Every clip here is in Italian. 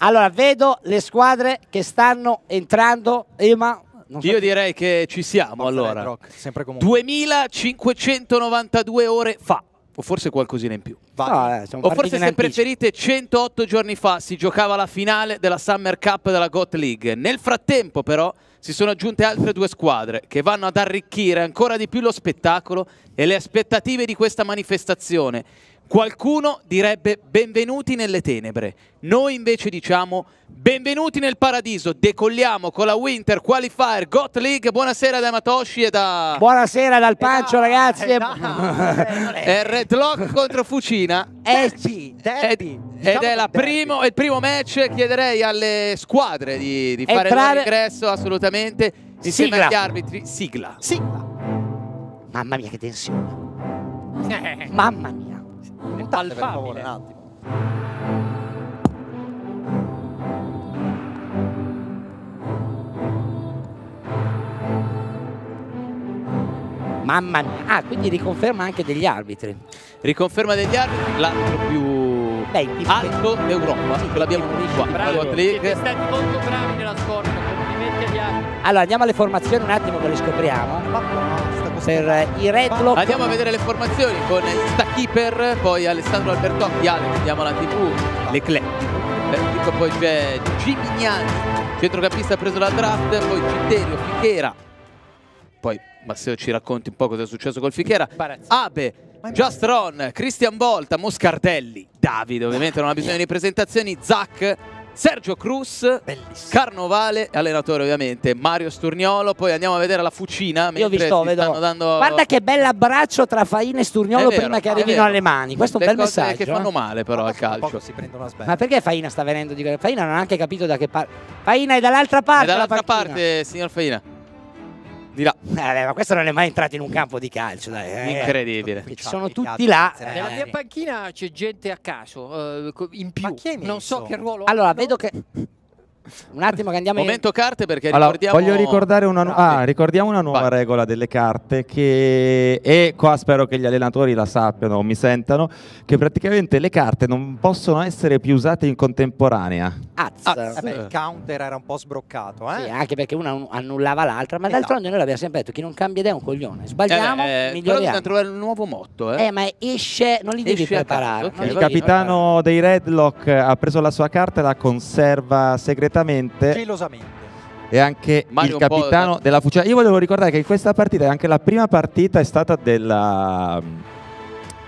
Allora, vedo le squadre che stanno entrando, Ema. So Io direi che ci siamo Forza allora. Rock, sempre 2592 ore fa, o forse qualcosina in più. No, eh, o forse se preferite 108 giorni fa si giocava la finale della Summer Cup della Got League. Nel frattempo però si sono aggiunte altre due squadre che vanno ad arricchire ancora di più lo spettacolo e le aspettative di questa manifestazione. Qualcuno direbbe benvenuti nelle tenebre, noi invece diciamo benvenuti nel paradiso, decolliamo con la Winter Qualifier Got League, buonasera da Matoshi e da... Buonasera dal eh Pancio eh ragazzi! Eh no, eh, è Red Lock contro Fucina. Eh sì, Ed, diciamo ed è primo, il primo match, chiederei alle squadre di, di fare Entrare... l'ingresso assolutamente, insieme Sigla. agli arbitri. Sigla. Sigla. Mamma mia che tensione. Eh. Mamma mia. Buttate per favore un attimo. Mamma mia. Ah, quindi riconferma anche degli arbitri. Riconferma degli arbitri, l'altro più Beh, alto d'Europa. Sì, L'abbiamo qua. Bravo. Siete stati molto bravi nella scorsa, complimenti agli arbitri. Allora andiamo alle formazioni un attimo che le scopriamo per i Red Lock. Andiamo a vedere le formazioni con Stachyper, poi Alessandro Albertocchi, Alex, andiamo alla TV, Leclerc. Dico, poi c'è Gimignani, centrocampista preso dal draft, poi Citerio, Fichera. Poi Masseo ci racconti un po' cosa è successo col Fichera. Abe, Just Ron, Christian Volta, Moscardelli, Davide ovviamente non ha bisogno di presentazioni, Zac Sergio Cruz, Bellissimo. Carnovale, allenatore ovviamente, Mario Sturniolo, poi andiamo a vedere la fucina. Io vi sto, vedo. Dando... Guarda che bel abbraccio tra Faina e Sturniolo vero, prima che arrivino alle mani. Questo è un bel messaggio. che eh. fanno male però Ma al calcio. Ma perché Faina sta venendo di... Faina non ha anche capito da che parte... Faina è dall'altra parte. È dall'altra parte, signor Faina. Di là. Vabbè, eh, ma questo non è mai entrato in un campo di calcio, dai. Eh. Incredibile. Eh, sono tutti là. Eh. Nella mia panchina c'è gente a caso, uh, in più. Non so che ruolo. Allora, vedo che un attimo che andiamo Momento in... carte perché allora, ricordiamo... Voglio ricordare una, nu- ah, ricordiamo una nuova Vai. regola delle carte che... E qua spero che gli allenatori la sappiano o mi sentano, che praticamente le carte non possono essere più usate in contemporanea. Azza. Azza. Vabbè, il eh. counter era un po' sbroccato, eh? Sì, anche perché una annullava l'altra, ma d'altronde esatto. noi l'abbiamo sempre detto, chi non cambia idea è un coglione. Sbagliamo, eh, eh Però bisogna trovare un nuovo motto, eh? Eh, ma esce, non li devi preparare. Okay, il capitano dei Redlock ha preso la sua carta e la conserva segretamente direttamente. Gelosamente. E anche Mario il capitano da... della Fucina. Io volevo ricordare che in questa partita, anche la prima partita è stata della,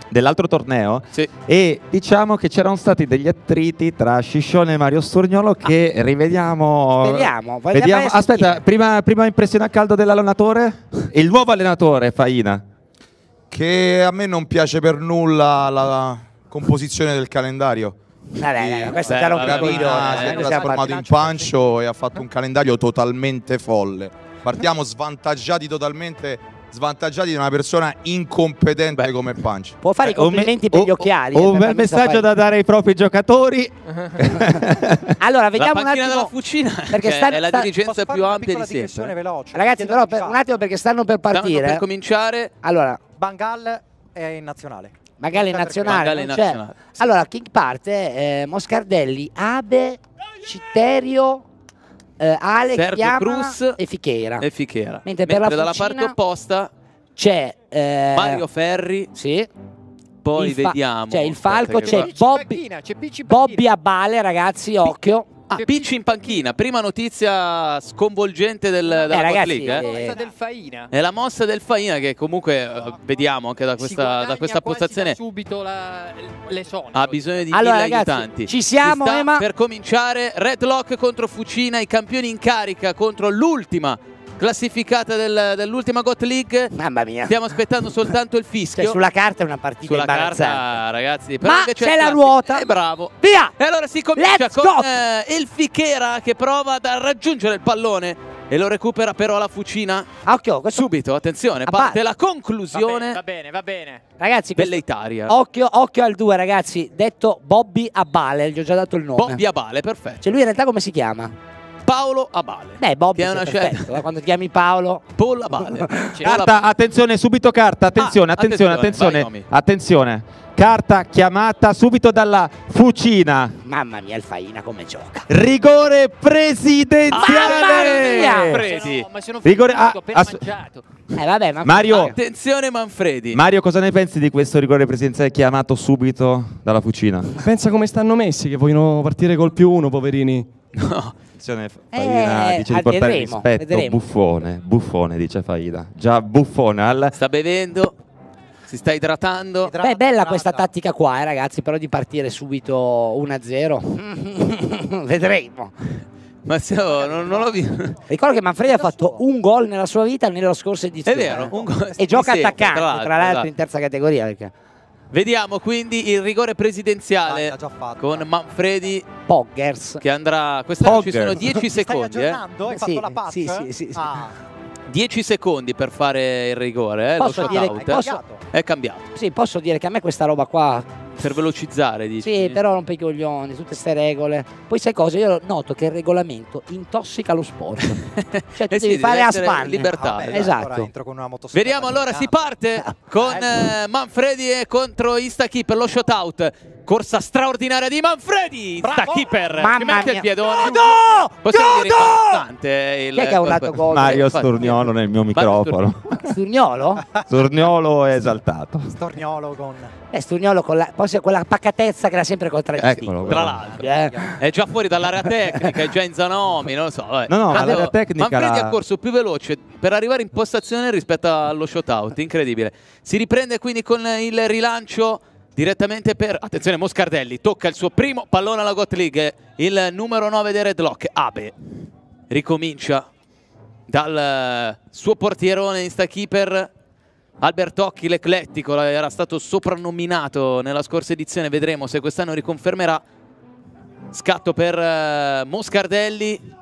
dell'altro torneo sì. e diciamo che c'erano stati degli attriti tra Sciscione e Mario Sturgnolo che ah. rivediamo vediamo, vediamo. aspetta prima, prima impressione a caldo dell'allenatore il nuovo allenatore Faina che a me non piace per nulla la composizione del calendario Vabbè, questo è già l'ho capito. Si è trasformato in pancio e ha fatto un calendario totalmente folle. Partiamo svantaggiati totalmente svantaggiati di una persona incompetente Beh. come Punch. Può fare i eh, complimenti eh, per gli occhiali. un eh, bel messaggio da dare ai propri giocatori. allora, vediamo la un attimo. Della fucina, perché sta, è la dirigenza più ampia di sempre. Veloce. Ragazzi, però per, un attimo perché stanno per partire. Stanno per cominciare. Allora, Bangal è in nazionale. Magari nazionale, nazionale. Sì. Allora, chi parte, eh, Moscardelli, Abe, Citterio, eh, Ale, Sergio Chiama Cruz e Fichera. E Fichera. Mentre, Mentre per la dalla parte opposta c'è eh, Mario Ferri. Sì. Poi vediamo. Cioè, c'è il Falco, c'è Bobby, Bobby Abale, ragazzi, occhio. Ah, Picci in panchina, prima notizia sconvolgente del, della eh, ragazzi, League, eh? La eh. mossa del Faina. È la mossa del Faina che comunque eh, vediamo anche da questa, da questa postazione. subito la, le zone. Ha bisogno di allora, mille ragazzi, aiutanti. Ci siamo, ci sta, Per cominciare, Redlock contro Fucina, i campioni in carica contro l'ultima classificata del, dell'ultima Got League. Mamma mia. Stiamo aspettando soltanto il fischio. Cioè, sulla carta è una partita sulla carta, ragazzi. Però Ma c'è la ruota. Eh, bravo. Via! E allora si comincia Let's con eh, il Fichera che prova a raggiungere il pallone. E lo recupera però la fucina. Ah, occhio, questo... Subito, attenzione, a ah, parte la conclusione. Va bene, va bene. Va bene. Ragazzi, questo... Bell'Italia. Occhio, occhio al 2, ragazzi. Detto Bobby Abale, gli ho già dato il nome. Bobby Abale, perfetto. Cioè lui in realtà come si chiama? Paolo Abale. Beh, Bob che è una scelta. Eh, quando chiami Paola Paul Abale. Carta, attenzione, subito carta, attenzione, ah, attenzione, attenzione, attenzione. Vai, attenzione. Carta chiamata subito dalla Fucina. Mamma mia, il Faina come gioca. Rigore presidenziale. Ah, mamma mia. Presi. No, ma sono rigore ah, mangiato. Eh, vabbè, ma Mario, attenzione Manfredi. Mario, cosa ne pensi di questo rigore presidenziale chiamato subito dalla Fucina? Pensa come stanno messi che vogliono partire col più uno, poverini. No, Faina eh, dice di portare vedremo, rispetto, vedremo. buffone, buffone dice Faina, già buffone al... Sta bevendo, si sta idratando. Idrata, Beh, bella idrata. questa tattica qua, eh, ragazzi, però di partire subito 1-0. Mm. Vedremo. Ma se oh, non, non l'ho visto. Ricordo che Manfredi ha fatto un gol nella sua vita nella scorsa edizione. È vero, eh. un gol. E gioca sempre, attaccante, tra l'altro, esatto. in terza categoria. Perché... Vediamo quindi il rigore presidenziale ah, con Manfredi Poggers che andrà, quest'anno ci sono 10 secondi eh. Hai sì, fatto sì, sì, sì, ah. 10 secondi per fare il rigore eh, posso lo dire, out. Eh. Posso, è cambiato Sì, posso dire che a me questa roba qua per velocizzare, dici? Sì, però rompe i coglioni, tutte queste regole. Poi sai cosa? Io noto che il regolamento intossica lo sport. cioè, tu eh sì, devi fare a spalle. Libertà. Vabbè, esatto. Allora Vediamo allora, si parte con ecco. eh, Manfredi e contro Istaki per lo shootout corsa straordinaria di Manfredi. Bravo. Sta keeper Mamma che mette il piedone. Godo! No, Godo! No, il... Chi è che ha urlato gol? Mario Sturniolo nel mio microfono. Sturniolo? Sturniolo è esaltato. Sturniolo con... Eh, Sturniolo con la, con la pacatezza che l'ha sempre contraddistinto. Tra l'altro. Eh. È già fuori dall'area tecnica, è già in Zanomi, non lo so. Vabbè. No, no, ma l'area tecnica... Manfredi la... ha corso più veloce per arrivare in postazione rispetto allo shootout, incredibile. Si riprende quindi con il rilancio direttamente per, attenzione Moscardelli, tocca il suo primo pallone alla Got League, il numero 9 dei Redlock, Abe, ricomincia dal eh, suo portierone in stakeeper Albertocchi l'eclettico eh, era stato soprannominato nella scorsa edizione, vedremo se quest'anno riconfermerà. Scatto per eh, Moscardelli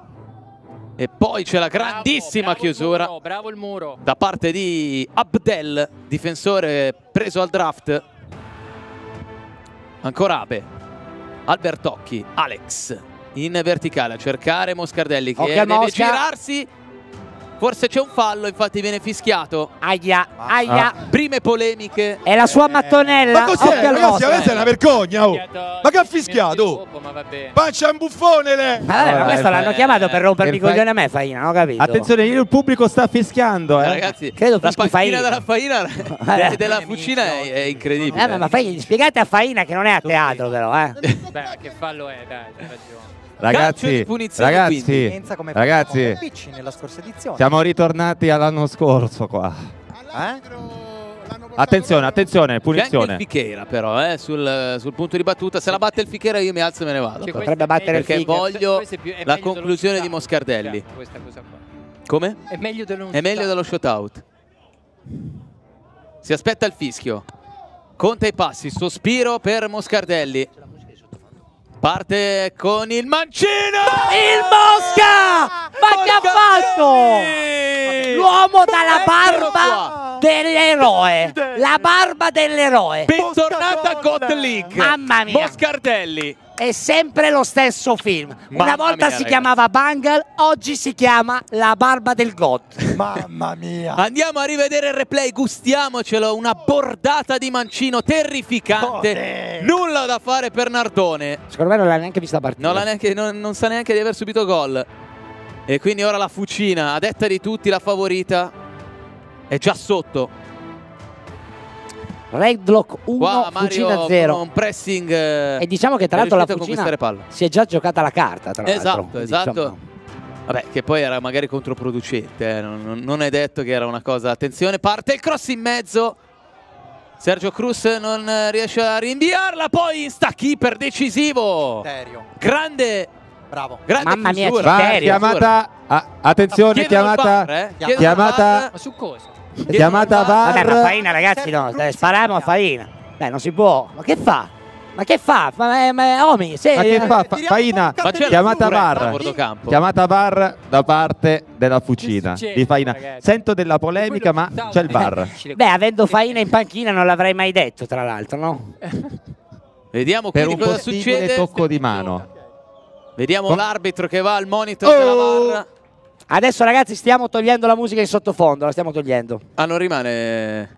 e poi c'è la grandissima bravo, bravo chiusura il muro, bravo il muro. da parte di Abdel, difensore preso al draft. Ancora Abe, Albertocchi, Alex in verticale a cercare Moscardelli che okay, deve Mosca. girarsi Forse c'è un fallo, infatti viene fischiato. Aia, aia. Ah. Prime polemiche. È la sua eh, mattonella. Ma cos'è? Ragazzi, a me è una vergogna. Oh. Ma che ha fischiato? Pancia un buffone, le. Ma vabbè, ma eh, questo l'hanno eh, chiamato per rompermi il coglione a me, Faina, non ho capito. Attenzione, il pubblico sta fischiando, eh. Ragazzi, Credo la panchina della Faina e della Fucina è, incredibile. ma fai, spiegate a Faina che non è a teatro, però, eh. Beh, che fallo è, dai, ragione. Ragazzi, punizione, ragazzi, ragazzi siamo ritornati all'anno scorso qua. Eh? Attenzione, attenzione, punizione. C'è il Fichera però, eh, sul, sul, punto di battuta. Se la batte il Fichera io mi alzo e me ne vado. Cioè, potrebbe battere il Perché voglio più, la conclusione di Moscardelli. Certo, come? È meglio, è meglio dello shootout. Si aspetta il fischio. Conta i passi, sospiro per Moscardelli. Parte con il mancino! Il Mosca! Ma che ha fatto? L'uomo dalla barba ecco dell'eroe! La barba dell'eroe! Bentornata a Got Mamma mia! Moscardelli! è sempre lo stesso film. Mamma Una volta mia, si ragazzi. chiamava Bungle, oggi si chiama La barba del God. Mamma mia! Andiamo a rivedere il replay, gustiamocelo. Una bordata di mancino terrificante. Oh, Nulla da fare per Nardone. Secondo me non l'ha neanche vista partita. Non, neanche, non, non sa neanche di aver subito gol. E quindi ora la fucina, a detta di tutti, la favorita è già sotto. Redlock 1, Qua Mario 0. un pressing eh, E diciamo che tra l'altro la Fucina palla. si è già giocata la carta, tra l'altro. Esatto, Diciamo. Vabbè, che poi era magari controproducente, eh. non, non è detto che era una cosa. Attenzione, parte il cross in mezzo. Sergio Cruz non riesce a rinviarla, poi sta keeper decisivo. Terio. Grande Bravo. Grande Mamma mia, Va, chiamata, a, attenzione, chiamata, bar, eh? chiamata, chiamata. Ma su cosa? chiamata VAR. Vabbè, ma Farina, ragazzi, no, cioè, spariamo a Faina. Beh, non si può. Ma che fa? Ma che fa? Ma, eh, ma, eh, Omi, se, ma che fa? fa Faina, chiamata VAR. Eh, chiamata VAR da parte della fucina succede, di Faina. Ragazzi. Sento della polemica, ma c'è il VAR. Beh, avendo Faina in panchina non l'avrei mai detto, tra l'altro, no? Vediamo per un cosa succede. tocco di mano. Vediamo l'arbitro che va al monitor oh! della VAR. Adesso ragazzi stiamo togliendo la musica in sottofondo, la stiamo togliendo. Ah, non rimane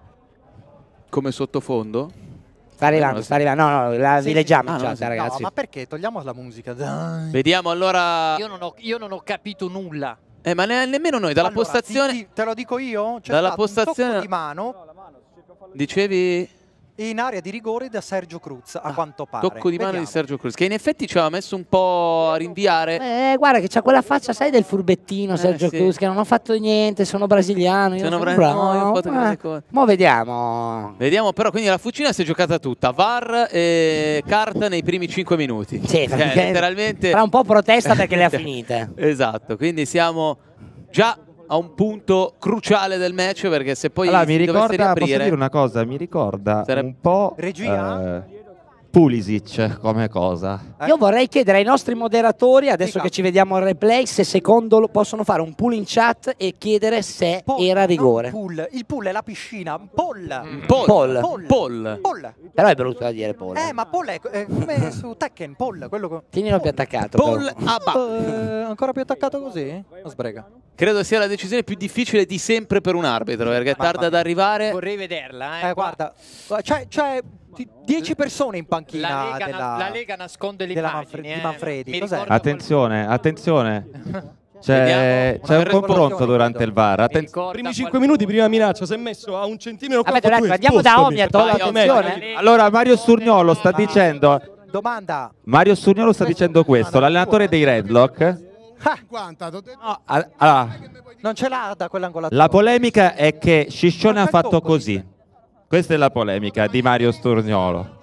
come sottofondo? Sta eh, arrivando, sta arrivando. No, no, la sì, leggiamo. Ah, no, cioè, sì. ragazzi. No, ma perché? Togliamo la musica. Dai. Vediamo allora. Io non ho, io non ho capito nulla. Eh, ma ne, nemmeno noi, dalla allora, postazione. Ti, ti, te lo dico io? C'è dalla postazione. Un tocco di mano. No, mano Dicevi in area di rigore da Sergio Cruz, a ah, quanto pare. Tocco di mano Vediamo. di Sergio Cruz, che in effetti ci aveva messo un po' a rinviare. Eh, guarda che c'ha quella faccia, sai, del furbettino eh, Sergio eh, sì. Cruz, che non ho fatto niente, sono brasiliano, io sono, sono bravo. No, eh, mo vediamo. Vediamo però, quindi la fucina si è giocata tutta, VAR e carta nei primi 5 minuti. Sì, cioè, perché letteralmente... Fa un po' protesta perché le ha finite. esatto, quindi siamo già a un punto cruciale del match perché se poi allora, mi ricorda, riaprire, posso dire una cosa, mi ricorda sarà... un po' regia eh, Pulisic come cosa. Io vorrei chiedere ai nostri moderatori, adesso che ci vediamo al replay, se secondo lo possono fare un pull in chat e chiedere se Pol, era rigore. Pool. Il pull è la piscina. Poll. Pull. Poll. Mm, pull. Poll. Però è brutto da dire pull. Eh, ma Poll è, come su Tekken, Pull. Quello con... Tienilo più attaccato. Pull. a uh, eh, Ancora più attaccato così? Non sbrega. Credo sia la decisione più difficile di sempre per un arbitro, perché è ah, tarda ad arrivare. Vorrei vederla, eh. eh guarda, c'è, 10 persone in panchina la Lega, della, la Lega nasconde l'immagine eh. Manfredi. Attenzione, attenzione. C'è, un confronto durante il VAR. Atten- primi 5 qualcuno. minuti, prima minaccia, si è messo a un centimetro Vabbè, dai, dai, Andiamo da Omiato. Allora, Mario Sturniolo sta dicendo. Domanda. Mario Sturniolo sta dicendo questo: l'allenatore dei Redlock. 50, ah. no, allora, ah. non ce l'ha da quell'angolazione. La polemica è che Sciscione ha fatto così. Questa è la polemica di Mario Sturniolo.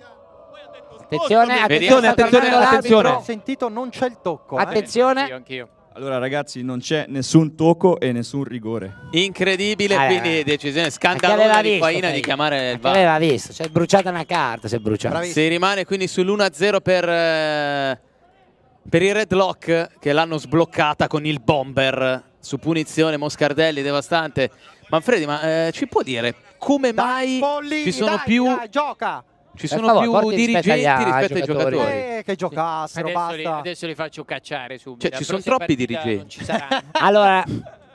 Attenzione, attenzione, attenzione, attenzione. Ho sentito non c'è il tocco. Eh. Attenzione. Anch'io, anch'io. Allora ragazzi non c'è nessun tocco e nessun rigore Incredibile ah, quindi eh. decisione scandalosa di Faina di chiamare il VAR L'aveva visto, c'è cioè, bruciata una carta si è bruciata Bravissimo. Si rimane quindi sull'1-0 per, eh, per il Redlock che l'hanno sbloccata con il bomber Su punizione Moscardelli devastante Manfredi ma eh, ci può dire come mai Follini, ci sono dai, più... Dai, gioca! Ci sono favore, più dirigenti rispetto, agli, rispetto ai giocatori. giocatori. Eh, che giocassero, adesso basta. Li, adesso li faccio cacciare subito. Cioè, ci sono troppi dirigenti. allora,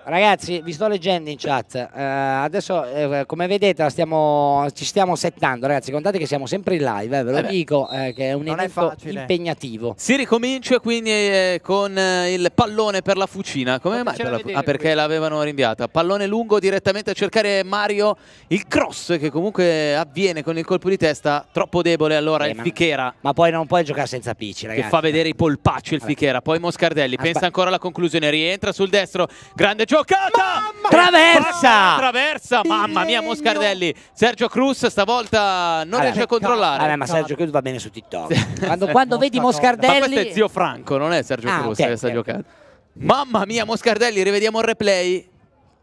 Ragazzi, vi sto leggendo in chat. Eh, adesso, eh, come vedete, stiamo, ci stiamo settando. Ragazzi, contate che siamo sempre in live, eh, ve lo eh dico, eh, che è un non evento è impegnativo. Si ricomincia quindi eh, con il pallone per la fucina. Come mai? Per la... ah, perché l'avevano rinviata. Pallone lungo direttamente a cercare Mario. Il cross che comunque avviene con il colpo di testa. Troppo debole allora il ma, Fichera. Ma poi non puoi giocare senza Picci, ragazzi. Che fa vedere i polpacci il Vabbè. Fichera. Poi Moscardelli. Pensa ancora alla conclusione. Rientra sul destro. Grande giocata! Mamma traversa! Traversa! Mamma mia, Moscardelli. Sergio Cruz stavolta non allora, riesce a controllare. Vabbè, ma Sergio Cruz va bene su TikTok. quando, quando vedi Moscardelli... Ma questo è zio Franco, non è Sergio ah, Cruz okay, che sta okay. giocando. Mamma mia, Moscardelli, rivediamo il replay.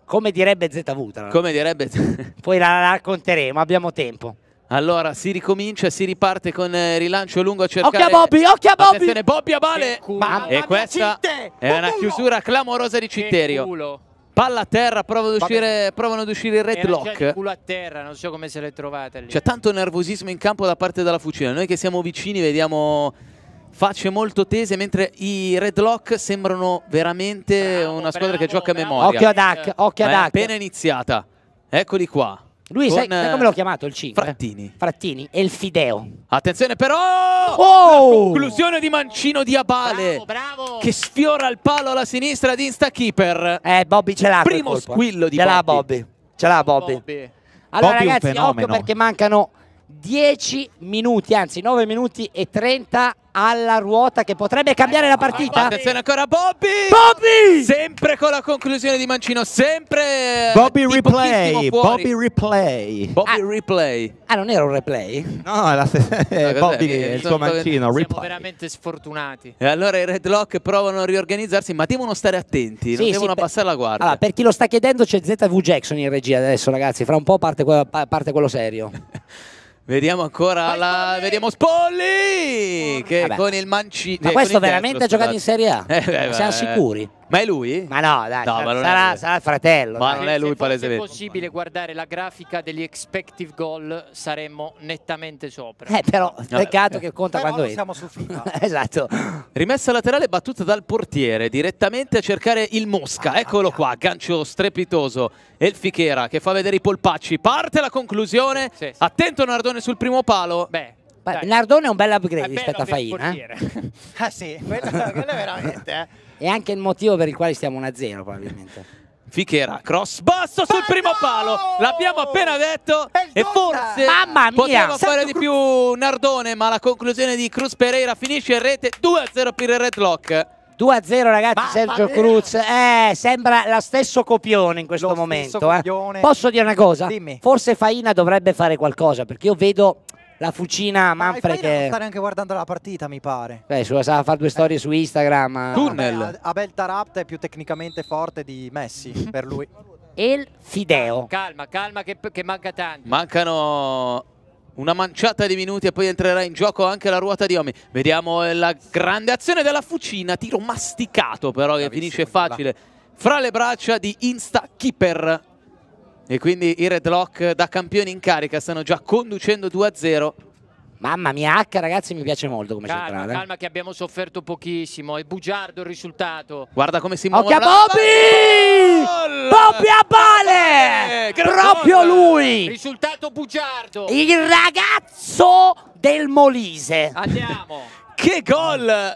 Come direbbe ZV. Come direbbe... Poi la racconteremo, abbiamo tempo. Allora si ricomincia, si riparte con eh, rilancio lungo a cercare. Occhia Bobby, occhia Bobby! Attenzione, Bobby a male! Mamma e questa è una chiusura clamorosa di Citterio. Palla a terra, provano ad uscire, provano ad uscire il red Era lock. culo a terra, non so come se l'hai trovata lì. C'è tanto nervosismo in campo da parte della fucina. Noi che siamo vicini vediamo facce molto tese, mentre i red lock sembrano veramente bravo, una squadra bravo, che gioca a memoria. Occhio ad Hack, occhio ad Hack. appena iniziata. Eccoli qua. Lui, sai, eh, sai, come l'ho chiamato il 5? Frattini. Frattini e il Fideo. Attenzione però! Oh! Conclusione di Mancino Diabale. Bravo, bravo! Che sfiora il palo alla sinistra di Instakeeper. Eh, Bobby ce l'ha. Primo eh. squillo di ce Bobby. Ce l'ha Bobby. Ce l'ha Bobby. Bobby. Allora Bobby ragazzi, occhio perché mancano 10 minuti, anzi 9 minuti e 30 alla ruota che potrebbe cambiare la partita. Attenzione ancora Bobby! Bobby! Sempre con la conclusione di Mancino, sempre eh, Bobby replay, Bobby replay. Bobby ah. replay. Ah, non era un replay? No, è la stessa eh, Bobby è il suo Mancino, replay. Siamo veramente sfortunati. E allora i Redlock provano a riorganizzarsi, ma devono stare attenti, sì, non sì, devono per... passare la guardia. Allora, per chi lo sta chiedendo c'è ZV Jackson in regia adesso, ragazzi, fra un po' parte, parte quello serio. Vediamo ancora vai, la... Vai. Vediamo Spolli! Che Vabbè. con il mancino... Ma eh, questo veramente ha giocato in Serie A? Eh, beh, Siamo beh, sicuri? Ma è lui? Ma no, dai, no, sa- ma sarà, sarà il fratello. Ma dai. non è lui Se fosse possibile guardare la grafica degli expected goal, saremmo nettamente sopra. Eh, però peccato che conta Però quando non siamo su FIFA. esatto. Rimessa laterale battuta dal portiere direttamente a cercare il Mosca. Ah, Eccolo qua, gancio strepitoso. El Fichera, che fa vedere i polpacci. Parte la conclusione. Sì, sì. Attento Nardone sul primo palo. Beh, dai. Nardone è un bel upgrade bello rispetto a Faina. eh. ah sì, quello, quello è veramente. eh. E anche il motivo per il quale stiamo 1-0 probabilmente. Fichera, cross basso sul primo palo. L'abbiamo appena detto. E forse Mamma mia. poteva fare di più Nardone, ma la conclusione di Cruz Pereira finisce in rete 2-0 per il Red Lock 2-0 ragazzi Mamma Sergio mia. Cruz eh, sembra lo stesso copione in questo lo momento eh. posso dire una cosa Dimmi. forse Faina dovrebbe fare qualcosa perché io vedo la fucina Manfred Ma che... stare anche guardando la partita mi pare Beh, sulla sala fare due storie eh. su Instagram Tunnel Abel Tarapta è più tecnicamente forte di Messi mhm. per lui El Fideo Calma, calma che, che manca tanto Mancano una manciata di minuti e poi entrerà in gioco anche la ruota di Omi. Vediamo la grande azione della fucina, tiro masticato però Bravissimo, che finisce facile. Là. Fra le braccia di Insta Keeper. E quindi i Red Lock da campioni in carica stanno già conducendo 2-0. Mamma mia, H ragazzi mi piace molto come calma, centrale. Eh. Calma che abbiamo sofferto pochissimo, è bugiardo il risultato. Guarda come si muove. Occhio a Bobby! Bobby a Bale! Proprio gol! lui! Risultato bugiardo. Il ragazzo del Molise. Andiamo. che gol!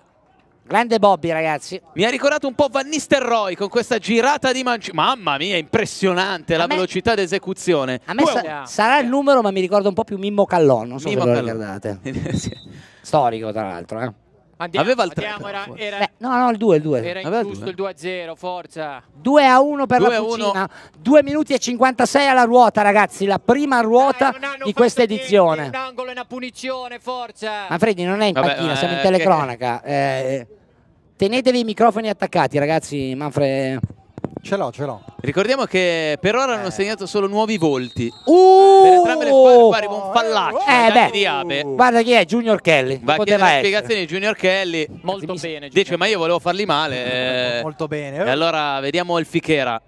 Grande Bobby, ragazzi. Mi ha ricordato un po' Van Nistelrooy con questa girata di mancino. Mamma mia, impressionante a la me... velocità d'esecuzione. A me sa yeah. sarà il numero, ma mi ricorda un po' più Mimmo Callon. Non so Mimmo se ricordate. Storico, tra l'altro. Eh. Andiamo, Aveva il 3. Andiamo, era, era... Beh, no, no, il 2, il 2. Era Aveva giusto il 2 a 0, forza. 2 a 1 per 2 la cucina. 2 minuti e 56 alla ruota, ragazzi. La prima ruota Dai, di questa edizione. Niente, un angolo e una punizione, forza. Manfredi non è in panchina, eh, siamo in telecronaca. Che... Eh, Tenetevi i microfoni attaccati, ragazzi. Manfred. Ce l'ho, ce l'ho. Ricordiamo che per ora eh. hanno segnato solo nuovi volti. Uh! Per entrambe le squadre qua arriva un fallaccio. eh, beh. di Abe. Guarda chi è, Junior Kelly. Va a chiedere di Junior Kelly. Molto Anzi, bene. Junior. Dice, ma io volevo farli male. Eh. Molto bene. E allora vediamo il Fichera.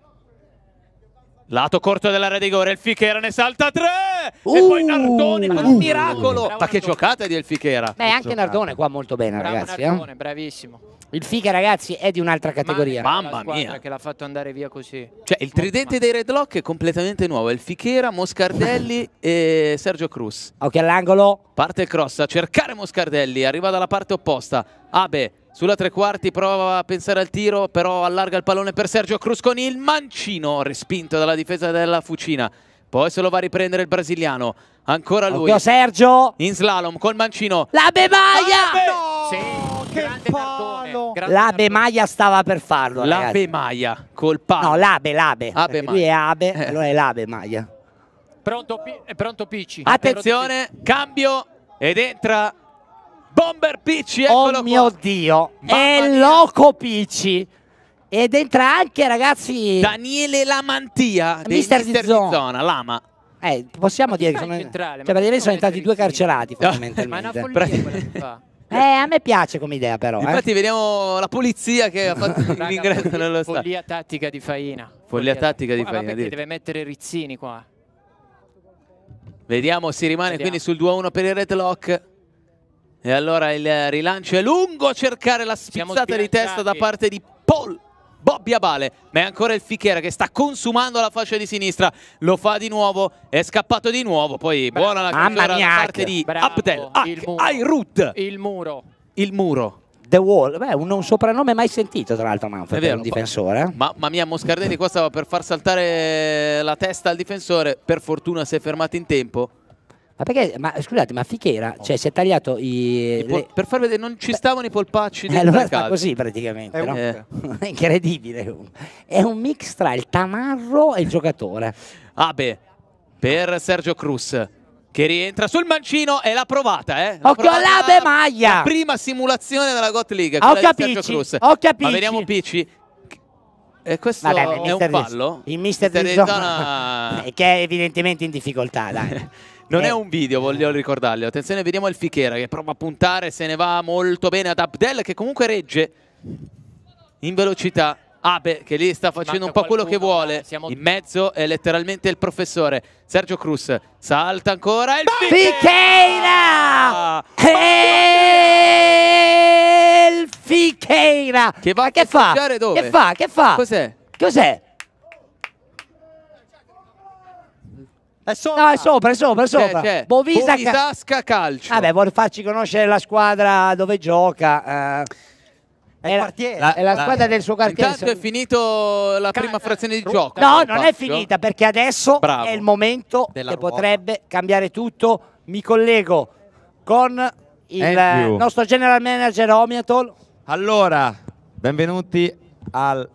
Lato corto dell'area di gore, il Fichera ne salta tre! Uh, e poi uh! Nardone uh, fa un uh! miracolo! ma che giocata di El Fichera! Beh, anche Nardone qua molto bene, Bravo ragazzi. Nardone, eh? bravissimo. Il Figa, ragazzi, è di un'altra categoria. Mamma, Mamma mia. Che l'ha fatto andare via così. Cioè, il tridente dei Redlock è completamente nuovo. È il Fichera, Moscardelli e Sergio Cruz. Occhio all'angolo. Parte il cross a cercare Moscardelli. Arriva dalla parte opposta. Abe sulla tre quarti prova a pensare al tiro, però allarga il pallone per Sergio Cruz con il mancino. Respinto dalla difesa della Fucina. Poi se lo va a riprendere il brasiliano. Ancora lui. Occhio Sergio. In slalom col mancino. La Bebaia! Ah, no! Sì che palo. L'abe Maia stava per farlo. L'abe Maia col palo. No, l'abe, l'abe. Abe lui è abe, eh. allora è l'abe Maia. Pronto, è eh, pronto Picci. Attenzione, Pronto, cambio ed entra Bomber Picci. Oh mio qua. Dio, Mamma è mia. loco Picci. Ed entra anche, ragazzi, Daniele Lamantia, Mister, Mister di zona. zona, Lama. Eh, possiamo dire che sono, centrale, cioè, sono entrati due carcerati fondamentalmente. ma è una follia quella che fa. Eh, a me piace come idea però. Eh. Infatti eh. vediamo la polizia che ha fatto l'ingresso nello stadio. Follia tattica di Faina. Follia tattica di Faina. Ma deve mettere Rizzini qua? Vediamo, si rimane vediamo. quindi sul 2-1 per il redlock. E allora il rilancio è lungo, cercare la spizzata di testa da parte di Paul. Bobbia Bale, ma è ancora il Fichera che sta consumando la fascia di sinistra, lo fa di nuovo, è scappato di nuovo, poi Bra buona la chiusura da parte di Bravo, Abdel Airut. Il muro. Il muro. The Wall, beh, un, un, soprannome mai sentito tra l'altro Manfred, è vero, un difensore. Eh. Mamma mia, Moscardini qua stava per far saltare la testa al difensore, per fortuna si è fermato in tempo. Ma perché, ma scusate, ma Fichera, oh. cioè si è tagliato i... I le... Per far vedere, non ci stavano i polpacci di eh, Allora sta così praticamente, è, no? eh. è incredibile. È un mix tra il tamarro e il giocatore. Ah beh, per Sergio Cruz che rientra sul mancino e l'ha provata, eh. Occhio all'Abe Maglia! prima simulazione della Got League, quella Occhio di Sergio a Picci. Ma vediamo Picci. E eh, questo Vabbè, è un pallo? Il mister, mister di zona, zona... che è evidentemente in difficoltà, dai. Non eh. è un video, voglio ricordarglielo. Attenzione, vediamo il Fichera che prova a puntare, se ne va molto bene ad Abdel che comunque regge in velocità. Abe che lì sta facendo Manca un po' qualcuno, quello che vuole. Eh, siamo... In mezzo è letteralmente il professore. Sergio Cruz salta ancora il Fichera! Fichera! Il Fichera! Che va a che fa? Che fa? Che fa? Cos'è? Cos'è? È sopra. No, è sopra, è sopra, è sopra. C'è, c'è. Bovisa, Bovisasca Calcio. Vabbè, vuole farci conoscere la squadra dove gioca. Eh. È, la, la, è la, squadra la, del suo quartiere. Intanto è finito la prima frazione di gioco. No, non è finita perché adesso Bravo. è il momento Della che ruota. potrebbe cambiare tutto. Mi collego con il nostro general manager Omiatol. Allora, benvenuti al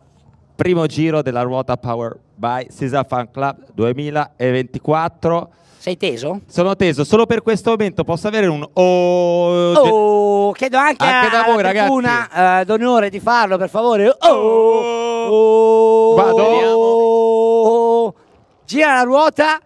primo giro della ruota Power by Cesar Fan Club 2024. Sei teso? Sono teso, solo per questo momento posso avere un oh, oh chiedo anche, anche ah, a da voi, ragazzi. una uh, eh, d'onore di farlo, per favore. Oh, oh, oh Vado. Oh, gira la ruota.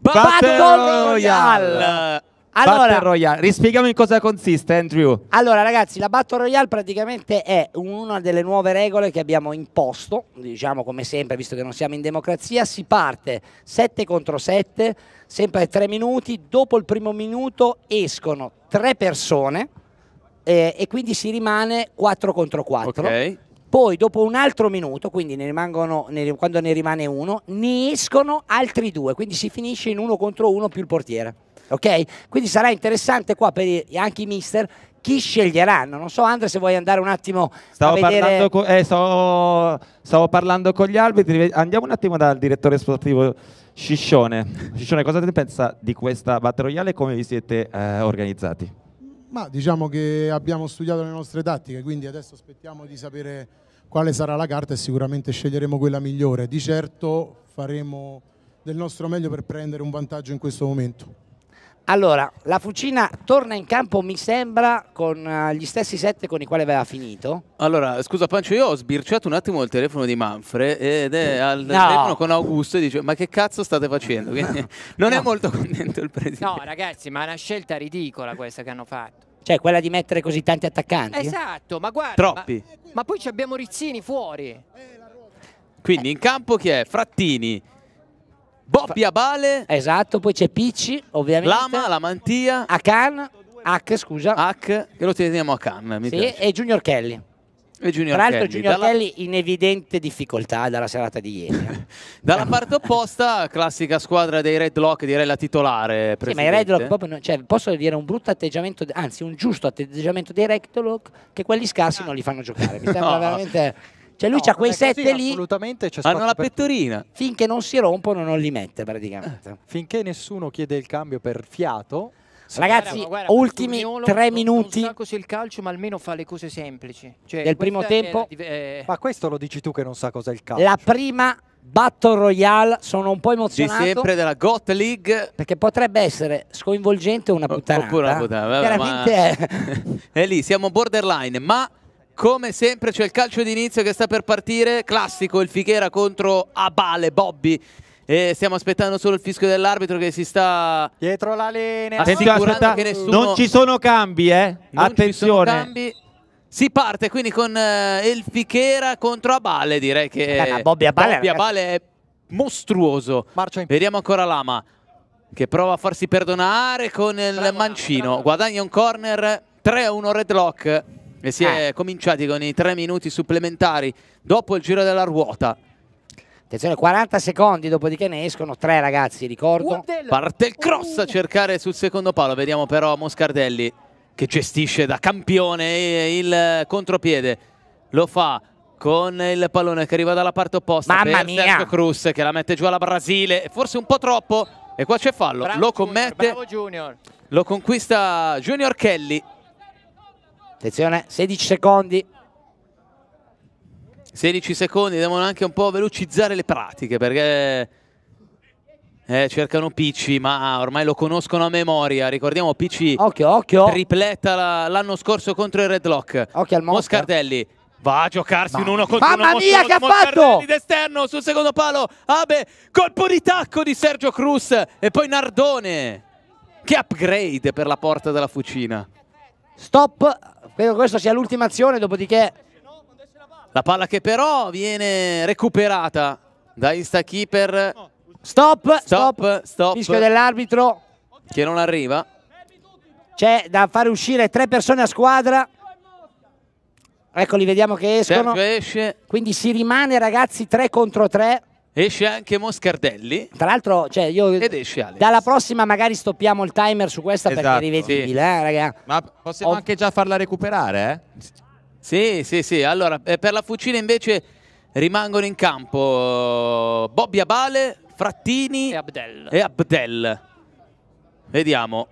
Battle, Battle Royale. Royale. Allora, Battle Royale, rispieghiamo in cosa consiste Andrew Allora ragazzi, la Battle Royale praticamente è una delle nuove regole che abbiamo imposto Diciamo come sempre, visto che non siamo in democrazia Si parte 7 contro 7, sempre 3 minuti Dopo il primo minuto escono 3 persone eh, E quindi si rimane 4 contro 4 Ok poi dopo un altro minuto, quindi ne rimangono, ne, quando ne rimane uno, ne escono altri due, quindi si finisce in 1 contro 1 più il portiere ok? Quindi sarà interessante qua per anche i mister chi sceglieranno. Non so, Andre, se vuoi andare un attimo stavo a vedere... Parlando con, eh, stavo, stavo, parlando con gli arbitri. Andiamo un attimo dal direttore sportivo Sciscione. Sciscione, cosa ne pensa di questa Battle Royale e come vi siete eh, organizzati? Ma diciamo che abbiamo studiato le nostre tattiche, quindi adesso aspettiamo di sapere quale sarà la carta e sicuramente sceglieremo quella migliore. Di certo faremo del nostro meglio per prendere un vantaggio in questo momento. Allora, la Fucina torna in campo, mi sembra, con eh, gli stessi set con i quali aveva finito. Allora, scusa Pancio, io ho sbirciato un attimo il telefono di Manfred ed è al no. telefono con Augusto e dice ma che cazzo state facendo? Quindi non no. è molto contento il presidente. No, ragazzi, ma è una scelta ridicola questa che hanno fatto. Cioè, quella di mettere così tanti attaccanti? Esatto, ma guarda... Troppi. Ma, ma poi abbiamo Rizzini fuori. Quindi in campo chi è? Frattini, Bobbia Bale. Esatto, poi c'è Picci, ovviamente. Lama, la Mantia. Akan, Hack, scusa. Hack, che lo teniamo a Can. Sì, piace. e Junior Kelly. E Junior Tra l'altro Junior dalla... Kelly in evidente difficoltà dalla serata di ieri. Eh. dalla parte opposta, classica squadra dei Red Lock, direi la titolare. Sì, ma i Red Lock proprio non, cioè, posso dire un brutto atteggiamento, anzi un giusto atteggiamento dei Red Lock che quelli scarsi non li fanno giocare. Mi sembra no. veramente cioè lui no, ha quei sette lì. Assolutamente c'è ah, Hanno la pettorina. Per... Finché non si rompono non li mette praticamente. Eh. Finché nessuno chiede il cambio per fiato. Ragazzi, guarda, guarda, ultimi Turniolo tre minuti. Non sa cos'è il calcio, ma almeno fa le cose semplici. Cioè, del primo tempo. È, eh, Ma questo lo dici tu che non sa cos'è il calcio. La prima Battle Royale, sono un po' emozionato. Di sempre della Got League. Perché potrebbe essere sconvolgente una puttanata. Oppure una puttanata. Veramente ma... è. è lì, siamo borderline, ma come sempre c'è il calcio d'inizio che sta per partire, classico il Fighera contro Abale, Bobby. E stiamo aspettando solo il fischio dell'arbitro che si sta dietro la linea. Aspetta, che nessuno... non ci sono cambi, eh? Non Attenzione. Cambi. Si parte quindi con uh, il Fichera contro Abale, direi che Bella, eh, Bobby Abale, Bobby Abale è mostruoso. In... Vediamo ancora Lama che prova a farsi perdonare con il bravo, mancino. Bravo. Guadagna un corner 3-1 Redlock. E si eh. è cominciati con i tre minuti supplementari dopo il giro della ruota. Attenzione, 40 secondi, dopodiché ne escono tre ragazzi, ricordo. Parte il cross a oh. cercare sul secondo palo, vediamo però Moscardelli che gestisce da campione il contropiede. Lo fa con il pallone che arriva dalla parte opposta Mamma per mia. Sergio Cruz che la mette giù alla Brasile, forse un po' troppo e qua c'è fallo, bravo lo commette, Junior, lo conquista Junior Kelly Attenzione, 16 secondi. 16 secondi, devono anche un po' velocizzare le pratiche perché eh, cercano Picci, ma ormai lo conoscono a memoria. Ricordiamo Picci occhio, occhio. tripletta l'anno la, scorso contro il Redlock. Occhio al monster. Moscardelli va a giocarsi ma, un uno contro mamma uno. Mamma mia che ha fatto! d'esterno sul secondo palo. Abe, colpo di tacco di Sergio Cruz e poi Nardone. Che upgrade per la porta della fucina. Stop, credo che questa sia l'ultima azione, dopodiché... La palla che però viene recuperata da Instakeeper. Stop, stop, stop. Fischio dell'arbitro. Che non arriva. C'è da fare uscire tre persone a squadra. Eccoli, vediamo che escono. Esce. Quindi si rimane ragazzi 3 contro 3. Esce anche Moscardelli. Tra l'altro, cioè io ed esce Alex. dalla prossima magari stoppiamo il timer su questa esatto, perché rivedibile, sì. eh, raga. Ma possiamo Ho... anche già farla recuperare, eh? Sì, sì, sì. Allora, eh, per la fucina invece rimangono in campo eh, Bobby Abale, Frattini e Abdel. e Abdel. Vediamo.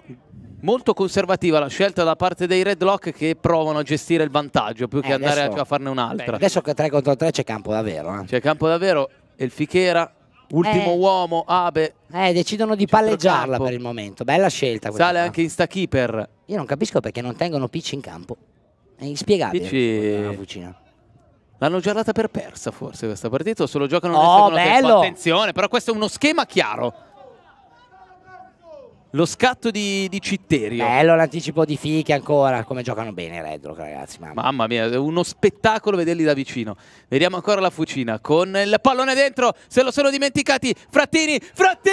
Molto conservativa la scelta da parte dei Redlock che provano a gestire il vantaggio più che eh, andare a, farne un'altra. adesso che 3 contro 3 c'è campo davvero. Eh. C'è campo davvero il Fichera, ultimo eh. uomo, Abe. Eh, decidono di palleggiarla per il momento. Bella scelta. Sale anche in sta keeper. Io non capisco perché non tengono Pitch in campo. È inspiegabile. Picci... Ah, L'hanno giocata per persa forse questa partita, o se lo giocano nel oh, secondo bello. tempo. Attenzione, però questo è uno schema chiaro. Lo scatto di, di Citterio. Bello l'anticipo di Fichi ancora, come giocano bene i Rock ragazzi. Mamma. mamma. mia, uno spettacolo vederli da vicino. Vediamo ancora la fucina con il pallone dentro, se lo sono dimenticati. Frattini, Frattini!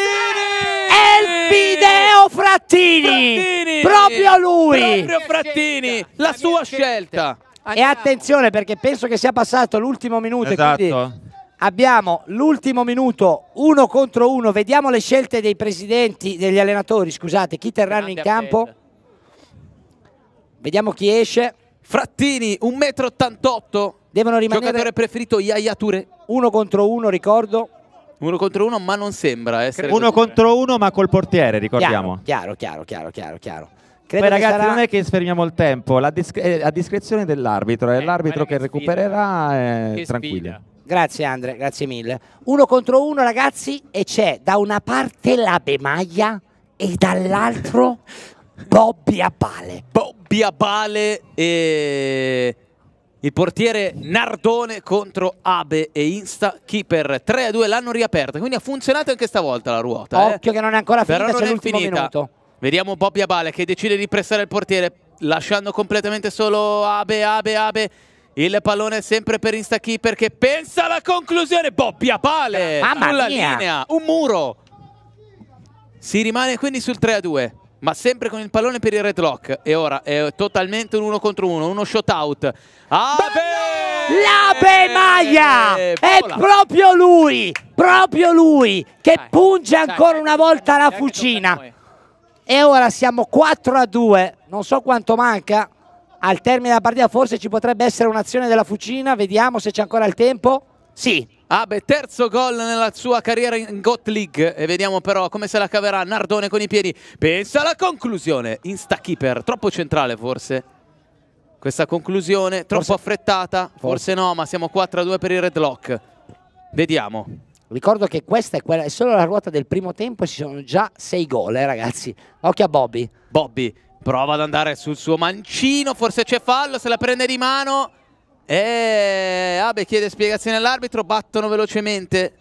È Elfideo Frattini! Frattini! Proprio lui! Proprio Frattini, la, la sua scelta. scelta. E attenzione perché penso che sia passato l'ultimo minuto. Esatto abbiamo l'ultimo minuto uno contro uno vediamo le scelte dei presidenti degli allenatori scusate chi terranno Grande in campo appello. vediamo chi esce Frattini 1,88 m devono rimanere giocatore preferito Iaia Touré uno contro uno ricordo uno contro uno ma non sembra essere uno contro uno ma col portiere ricordiamo chiaro chiaro chiaro chiaro chiaro Credo Beh, ragazzi, sarà... non è che sfermiamo il tempo, la discre eh, a discrezione dell'arbitro, è eh, l'arbitro che recupererà, eh, tranquillo. Grazie Andre, grazie mille. Uno contro uno ragazzi e c'è da una parte la Bemaglia e dall'altro Bobby Abale. Bobby Abale e il portiere Nardone contro Abe e Insta. Chi per 3 a 2 l'hanno riaperta. Quindi ha funzionato anche stavolta la ruota. Eh. Occhio eh. che non è ancora finita, Però non è finita. Minuto. Vediamo Bobby Abale che decide di pressare il portiere lasciando completamente solo Abe, Abe, Abe il pallone sempre per Instakeeper che pensa alla conclusione. Boppia pale! Eh, sulla linea, un muro. Si rimane quindi sul 3 2 ma sempre con il pallone per il red lock. E ora è totalmente un 1 contro uno, uno shot-out. Abe! L'Abe eh, Maia! È proprio lui! Proprio lui che dai, punge ancora dai, una volta la fucina. E ora siamo 4 2. Non so quanto manca al termine della partita forse ci potrebbe essere un'azione della fucina, vediamo se c'è ancora il tempo. Sì. Abe, ah terzo gol nella sua carriera in Got League e vediamo però come se la caverà Nardone con i piedi. Pensa alla conclusione, insta keeper, troppo centrale forse. Questa conclusione, troppo forse... affrettata, forse. forse no, ma siamo 4-2 per il Redlock. Vediamo. Ricordo che questa è, quella, è, solo la ruota del primo tempo e ci sono già 6 gol, eh, ragazzi. Occhio a Bobby. Bobby Prova ad andare sul suo mancino, forse c'è fallo, se la prende di mano. E Abe chiede spiegazione all'arbitro, battono velocemente.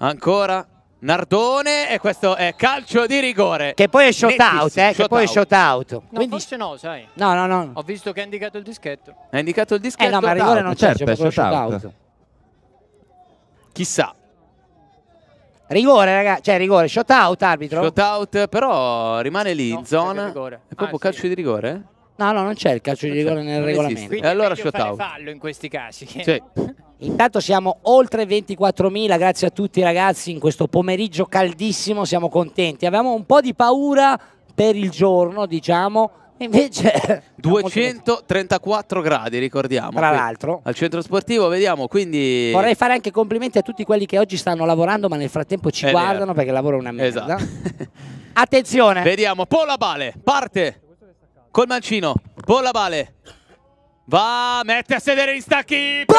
Ancora Nardone e questo è calcio di rigore. Che poi è shot out, eh, che poi è shot out. No, Quindi... forse no, sai. No, no, no. Ho visto che ha indicato il dischetto. Ha indicato il dischetto. Eh no, ma il rigore non c'è, certo, è shot, out. Chissà. Rigore, ragazzi, cioè rigore, shot out arbitro. Shot out, però rimane lì no, in zona. È proprio ah, calcio sì. di rigore? No, no, non c'è il calcio di rigore nel regolamento. E allora shot out. fallo in questi casi. Sì. Cioè, Intanto siamo oltre 24.000, grazie a tutti ragazzi in questo pomeriggio caldissimo, siamo contenti. Avevamo un po' di paura per il giorno, diciamo, Invece 234 gradi, ricordiamo. Tra l'altro, al centro sportivo, vediamo quindi. Vorrei fare anche complimenti a tutti quelli che oggi stanno lavorando, ma nel frattempo ci È guardano vero. perché il lavoro è una merda. Esatto. Attenzione, vediamo. Bale parte col mancino. Bale va, mette a sedere in stacchi. Bobby!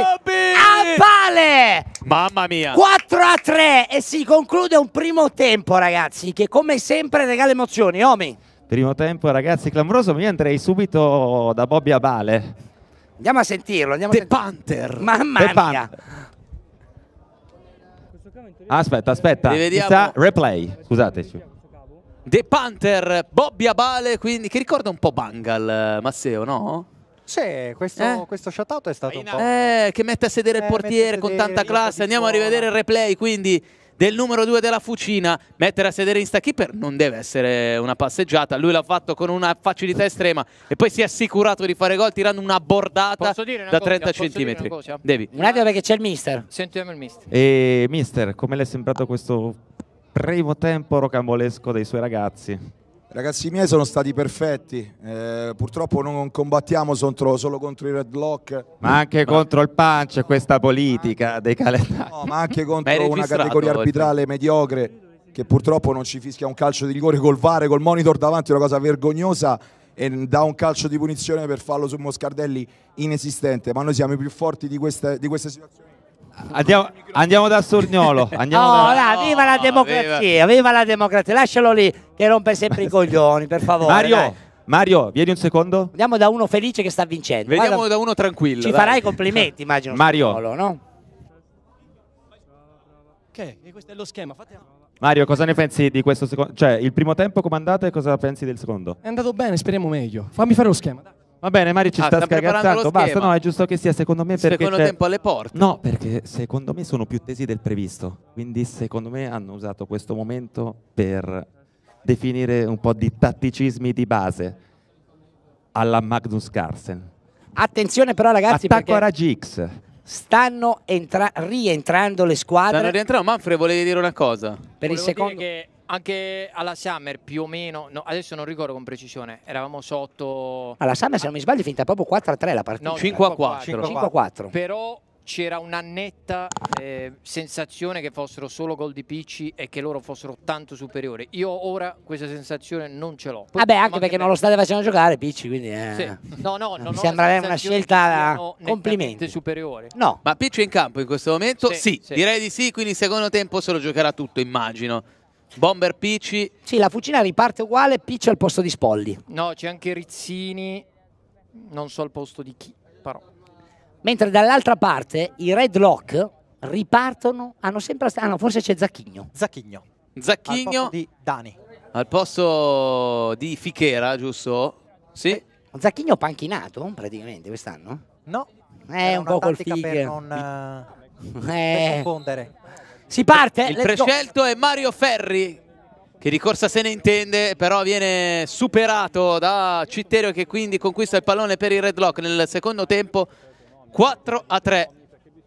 Bobby! A Bale! Mamma mia. 4 a 3 e si conclude un primo tempo, ragazzi, che come sempre regala emozioni, Omi. Primo tempo, ragazzi, clamoroso, ma io andrei subito da Bobby a Bale. Andiamo a sentirlo, andiamo The a sentirlo. Panther. Mamma The mia. Aspetta, aspetta. Sta replay, scusateci. The Panther, Bobby a Bale quindi che ricorda un po' Bangal, eh, Masseo, no? Sì, questo, eh? questo shutout è stato un po'. eh, che mette a sedere eh, il portiere eh, con tanta classe. Andiamo a rivedere il replay, quindi del numero 2 della Fucina. Mettere a sedere in stakeeper non deve essere una passeggiata. Lui l'ha fatto con una facilità estrema e poi si è assicurato di fare gol tirando una bordata una da 30 cm. Un attimo perché c'è il mister. Sentiamo il mister. E mister, come le è sembrato questo primo tempo rocambolesco dei suoi ragazzi? Ragazzi miei sono stati perfetti, eh, purtroppo non combattiamo contro, solo contro i Redlock. Ma anche ma... contro il punch questa politica anche... dei calendari. No, ma anche contro una categoria arbitrale mediocre che purtroppo non ci fischia un calcio di rigore col Vare, col monitor davanti, è una cosa vergognosa e dà un calcio di punizione per farlo su Moscardelli inesistente, ma noi siamo i più forti di queste, di queste situazioni. Andiamo, andiamo, da Sorniolo. Andiamo oh, da... No, viva la democrazia, viva. viva. la democrazia. Lascialo lì che rompe sempre i coglioni, per favore. Mario, dai. Mario, vieni un secondo. Andiamo da uno felice che sta vincendo. Vediamo Guarda, da uno tranquillo. Ci dai. farai complimenti, immagino. Mario. Sorniolo, no? Ok, questo è lo schema. Fate... Mario, cosa ne pensi di questo secondo? Cioè, il primo tempo com'è andato e cosa pensi del secondo? È andato bene, speriamo meglio. Fammi fare lo schema, dai. Va bene, Mari ci ah, sta, sta scagazzando. Basta, no, è giusto che sia secondo me perché Secondo tempo alle porte. No, perché secondo me sono più tesi del previsto. Quindi secondo me hanno usato questo momento per definire un po' di tatticismi di base alla Magnus Carlsen. Attenzione però ragazzi Attacco a Ragix. Stanno rientrando le squadre. Stanno rientrando, Manfred volevi dire una cosa. Per Volevo il secondo anche alla Summer più o meno, no, adesso non ricordo con precisione, eravamo sotto... Alla Summer se non mi sbaglio è finita proprio 4 3 la partita. No, 5 4. 5 4. Però c'era una netta eh, sensazione che fossero solo gol di Picci e che loro fossero tanto superiori. Io ora questa sensazione non ce l'ho. Vabbè, anche perché non lo state facendo giocare Picci, quindi eh. sì. no, no, non mi sembra una scelta complimenti superiore. No, ma Picci è in campo in questo momento? Sì, sì, sì, direi di sì, quindi secondo tempo se lo giocherà tutto, immagino. Bomber Picci. Sì, la fucina riparte uguale, Picci al posto di Spolli. No, c'è anche Rizzini, non so al posto di chi, però. Mentre dall'altra parte i Red Lock ripartono, hanno sempre... Ah no, forse c'è Zacchigno. Zacchigno. Zacchigno. Al di Dani. Al posto di Fichera, giusto? Sì. Eh, Zacchigno panchinato praticamente quest'anno? No. Eh, un po' col figlio. Per non eh. eh. confondere. Si parte. Il prescelto go. è Mario Ferri che di corsa se ne intende, però viene superato da Citterio che quindi conquista il pallone per il Red Lock nel secondo tempo 4 a 3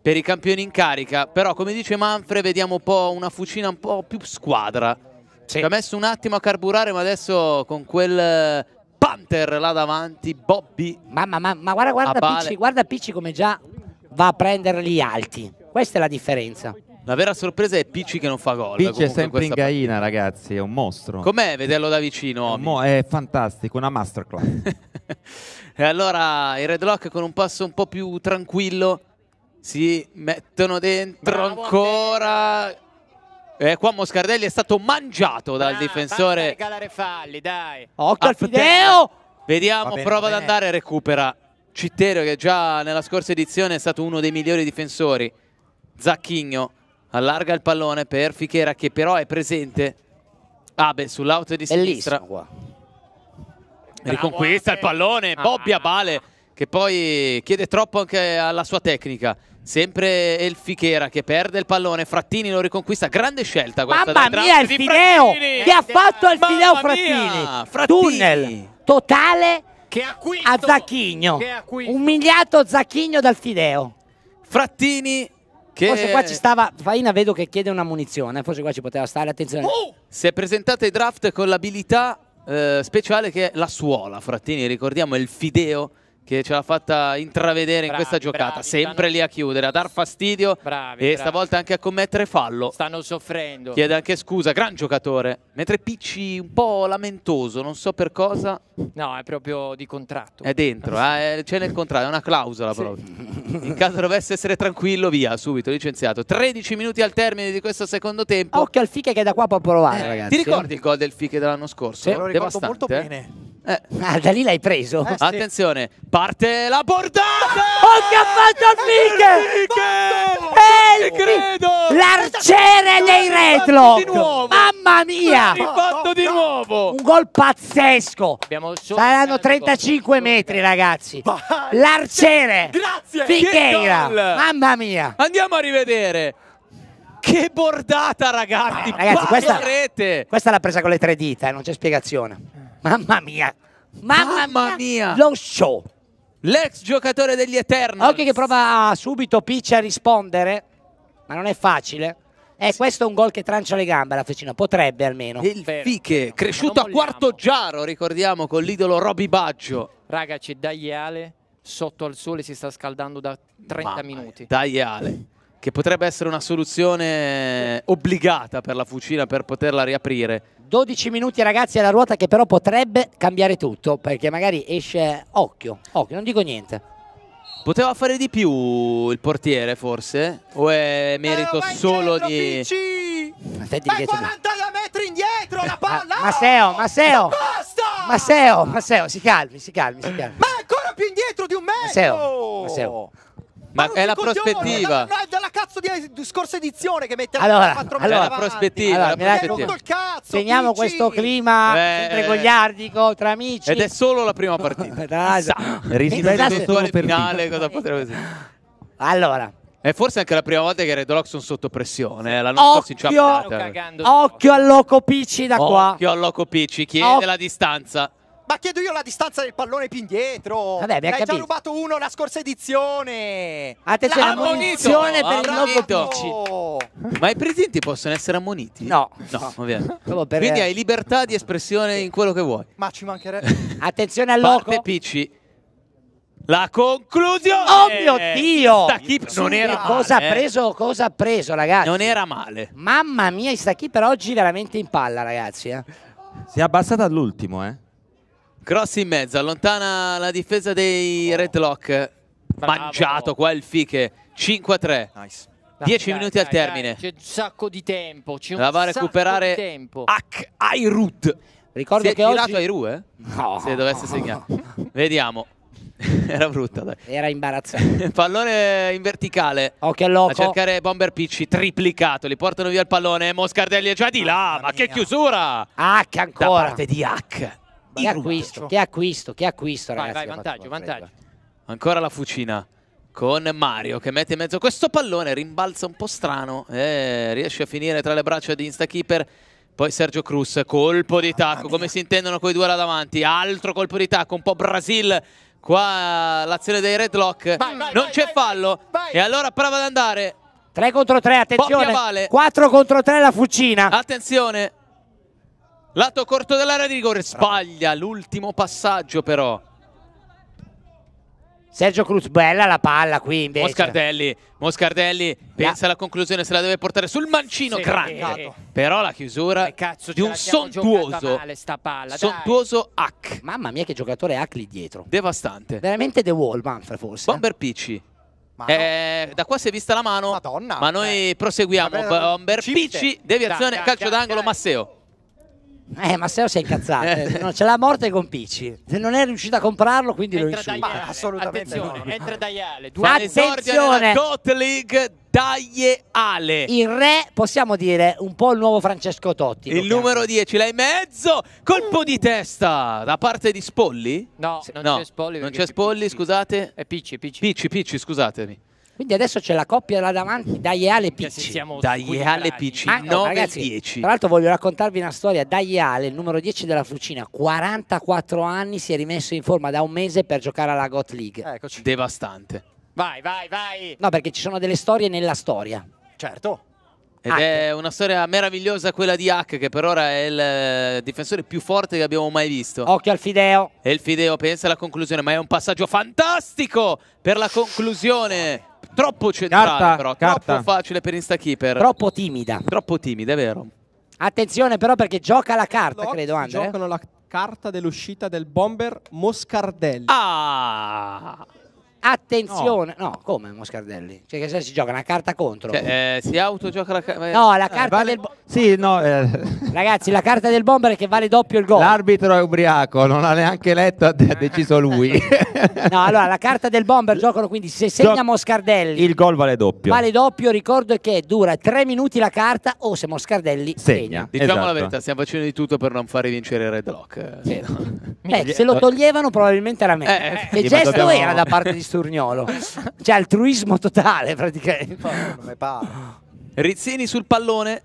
per i campioni in carica, però come dice Manfred vediamo un po' una fucina un po' più squadra. Sì. Ci ha messo un attimo a carburare, ma adesso con quel eh, Panther là davanti, Bobby. Mamma, ma, ma guarda, guarda Picci, guarda Picci come già va a prendere gli alti. Questa è la differenza. La vera sorpresa è Picci che non fa gol. Picci è sempre in gaina, partita. ragazzi, è un mostro. Com'è vederlo da vicino? È, è fantastico, una masterclass. e allora i Red Lock con un passo un po' più tranquillo si mettono dentro Bravo ancora. E qua Moscardelli è stato mangiato dal ah, difensore. regalare falli, dai. Occhio al Fideo! Vediamo, bene, prova ad andare e recupera. Citterio che già nella scorsa edizione è stato uno dei migliori difensori. Zacchigno allarga il pallone per Fichera che però è presente Abe ah, sull'auto di sinistra Bellissimo, riconquista il pallone ah, Bobbia ah, ah, Bale che poi chiede troppo anche alla sua tecnica sempre il Fichera che perde il pallone Frattini lo riconquista grande scelta questa mamma mia il Fideo che ha fatto il Fideo Frattini. Frattini tunnel totale acquisto, a Zacchigno umiliato Zacchigno dal Fideo Frattini che... Forse qua ci stava. Faina vedo che chiede una munizione. Forse qua ci poteva stare. Attenzione. Oh! Si è presentata ai draft con l'abilità eh, speciale che è la suola. Frattini, ricordiamo, è il fideo che ce l'ha fatta intravedere bravi, in questa giocata. Bravi, Sempre stanno... lì a chiudere, a dar fastidio bravi, e stavolta anche a commettere fallo. Stanno soffrendo. Chiede anche scusa, gran giocatore. Mentre Picci un po' lamentoso, non so per cosa. No, è proprio di contratto. È dentro, eh, c'è nel contratto, è una clausola sì. proprio. In caso dovesse essere tranquillo, via, subito licenziato. 13 minuti al termine di questo secondo tempo. Occhio al Fiche che da qua può provare, eh, ragazzi. Ti ricordi il gol del Fiche dell'anno scorso? Sì, lo ricordo Devastante, molto eh? bene. Eh. Ah, da lì l'hai preso. Eh, sì. Attenzione, parte la bordata! Ho chiappato al Flick! Flick! credo! L'arciere dei retro! Mamma mia! Rifatto di nuovo! Un gol pazzesco! Saranno 35 metri, ragazzi! L'arciere! Grazie! Ficheira! Mamma mia! Andiamo a rivedere! Che bordata, ragazzi! Ah, ragazzi, questa, questa l'ha presa con le tre dita, eh, non c'è spiegazione. Mamma mia. Mamma, Mamma mia. Lo show. L'ex giocatore degli Eternals. Occhio che prova subito Peach a rispondere, ma non è facile. Eh, questo è un gol che trancia le gambe la Fecina, potrebbe almeno. Il Fiche, cresciuto a quarto giaro, ricordiamo, con l'idolo Roby Baggio. Raga, c'è Daiale, sotto al sole si sta scaldando da 30 Mamma minuti. Daiale che potrebbe essere una soluzione obbligata per la fucina per poterla riaprire. 12 minuti ragazzi alla ruota che però potrebbe cambiare tutto perché magari esce occhio, occhio, non dico niente. Poteva fare di più il portiere forse? O è merito eh, solo indietro, di... Vinci! Attenti, vai 40 metri indietro la palla! Ma, Maseo, Maseo! Basta! Maseo, Maseo, si calmi, si calmi, si calmi. Ma è ancora più indietro di un metro! Maseo, Maseo. Ma, è la prospettiva. No, no, è della cazzo di scorsa edizione che mette allora, 4 allora, la prospettiva. Allora, la prospettiva. Il cazzo, Teniamo PC. questo clima Beh. tra amici. Ed è solo la prima partita. Dai, Rispetto solo finale, cosa potrebbe essere? Allora, e forse anche la prima volta che Red Rocks sono sotto pressione. Eh, la nostra occhio, si Occhio al Loco Picci da Occhio qua. Occhio al Loco Picci, chiede Oc la distanza. Ma chiedo io la distanza del pallone più indietro. Vabbè, abbiamo Hai già rubato uno la scorsa edizione. Attenzione, la munizione per il nuovo PC. Ma i presenti possono essere ammoniti? No. No, ovviamente. Per... Quindi eh. hai libertà di espressione in quello che vuoi. Ma ci mancherebbe. Attenzione al Parte Picci. La conclusione! Oh mio Dio! Stachip non era male. Eh. Cosa ha eh. preso, cosa ha preso, ragazzi? Non era male. Mamma mia, Stachip per oggi veramente in palla, ragazzi. Eh. Si è abbassata all'ultimo, eh. Cross in mezzo, allontana la difesa dei oh. Redlock. Mangiato qua il Fiche, 5-3. Nice. 10 minuti dai, al termine. C'è un sacco di tempo. un la va a recuperare tempo. Ak Airut. Ricordo si che è girato oggi... Airu, eh? No. Se dovesse segnare. Vediamo. Era brutta, dai. Era imbarazzante. pallone in verticale. Occhio al loco. A cercare Bomber Picci, triplicato. Li portano via il pallone. Moscardelli è già di là. Mamma ma mia. che chiusura! Hack ancora. Da parte di Hack. Che acquisto, che acquisto, che acquisto, ragazzi. Vai, vai, vantaggio, vantaggio. Ancora la fucina con Mario che mette in mezzo questo pallone, rimbalza un po' strano, eh, riesce a finire tra le braccia di Instakeeper. Poi Sergio Cruz, colpo di tacco, come si intendono quei due là davanti, altro colpo di tacco, un po' Brasil, qua l'azione dei Redlock, non c'è fallo, vai, e allora prova ad andare. 3 contro 3, attenzione, 4 contro 3 la fucina. Attenzione, Lato corto dell'area di rigore, sbaglia l'ultimo passaggio però. Sergio Cruz, bella la palla qui invece. Moscardelli, Moscardelli pensa alla conclusione, se la deve portare sul mancino, sì, grande. Eh. Però la chiusura eh, cazzo, di un sontuoso, male, palla, sontuoso Hack. Mamma mia che giocatore Hack lì dietro. Devastante. Veramente The Wall, Manfred forse. Bomber Picci. Eh, no, eh, Da qua si è vista la mano, Madonna, ma noi eh. proseguiamo. Bomber Picci, deviazione, da, calcio d'angolo, Masseo. Eh, Matteo si è incazzato. Eh. non c'è la morte con Picci. Se Non è riuscito a comprarlo, quindi entra lo insulta. Ma assolutamente Attenzione, no. entra Daiale. Due Attenzione! Goat League Daiale. Il re, possiamo dire, un po' il nuovo Francesco Totti. Il numero 10, l'hai mezzo. Colpo di testa da parte di Spolli? No, non no, c'è Spolli. Non c'è Spolli, scusate. È Picci, Picci. Picci, Picci, scusatemi. Quindi adesso c'è la coppia là davanti, Daiale Picci. Daiale Picci, ah, no, 9 ragazzi, 10. Tra l'altro voglio raccontarvi una storia. Daiale, il numero 10 della Fucina, 44 anni, si è rimesso in forma da un mese per giocare alla Got League. Eccoci. Devastante. Vai, vai, vai. No, perché ci sono delle storie nella storia. Certo. Ed H. Ah. è una storia meravigliosa quella di Hack, che per ora è il eh, difensore più forte che abbiamo mai visto. Occhio al Fideo. E il Fideo pensa alla conclusione, ma è un passaggio fantastico per la conclusione troppo centrale carta, però, carta. troppo facile per Instakeeper. Troppo timida. Troppo timida, è vero. Attenzione però perché gioca la carta, Lock, credo, Andre. Giocano la carta dell'uscita del bomber Moscardelli. Ah! Attenzione, no, no come Moscardelli? Cioè, che se si gioca una carta contro. Cioè, eh, si autogioca la carta. Eh, no, la carta eh, vale... del Sì, no, eh... Ragazzi, la carta del bomber è che vale doppio il gol. L'arbitro è ubriaco, non ha neanche letto, ha deciso lui. no, allora la carta del bomber giocano quindi se segna Gio... Moscardelli. Il gol vale doppio. Vale doppio, ricordo che dura tre minuti la carta o se Moscardelli segna. segna. Diciamo esatto. la verità, stiamo facendo di tutto per non far vincere Red Lock. Sì, no. Beh, eh, se lo toglievano probabilmente era meglio. Eh, che gesto dobbiamo... era da parte di Sturgnolo. Cioè, altruismo totale praticamente. Come pare. Rizzini sul pallone.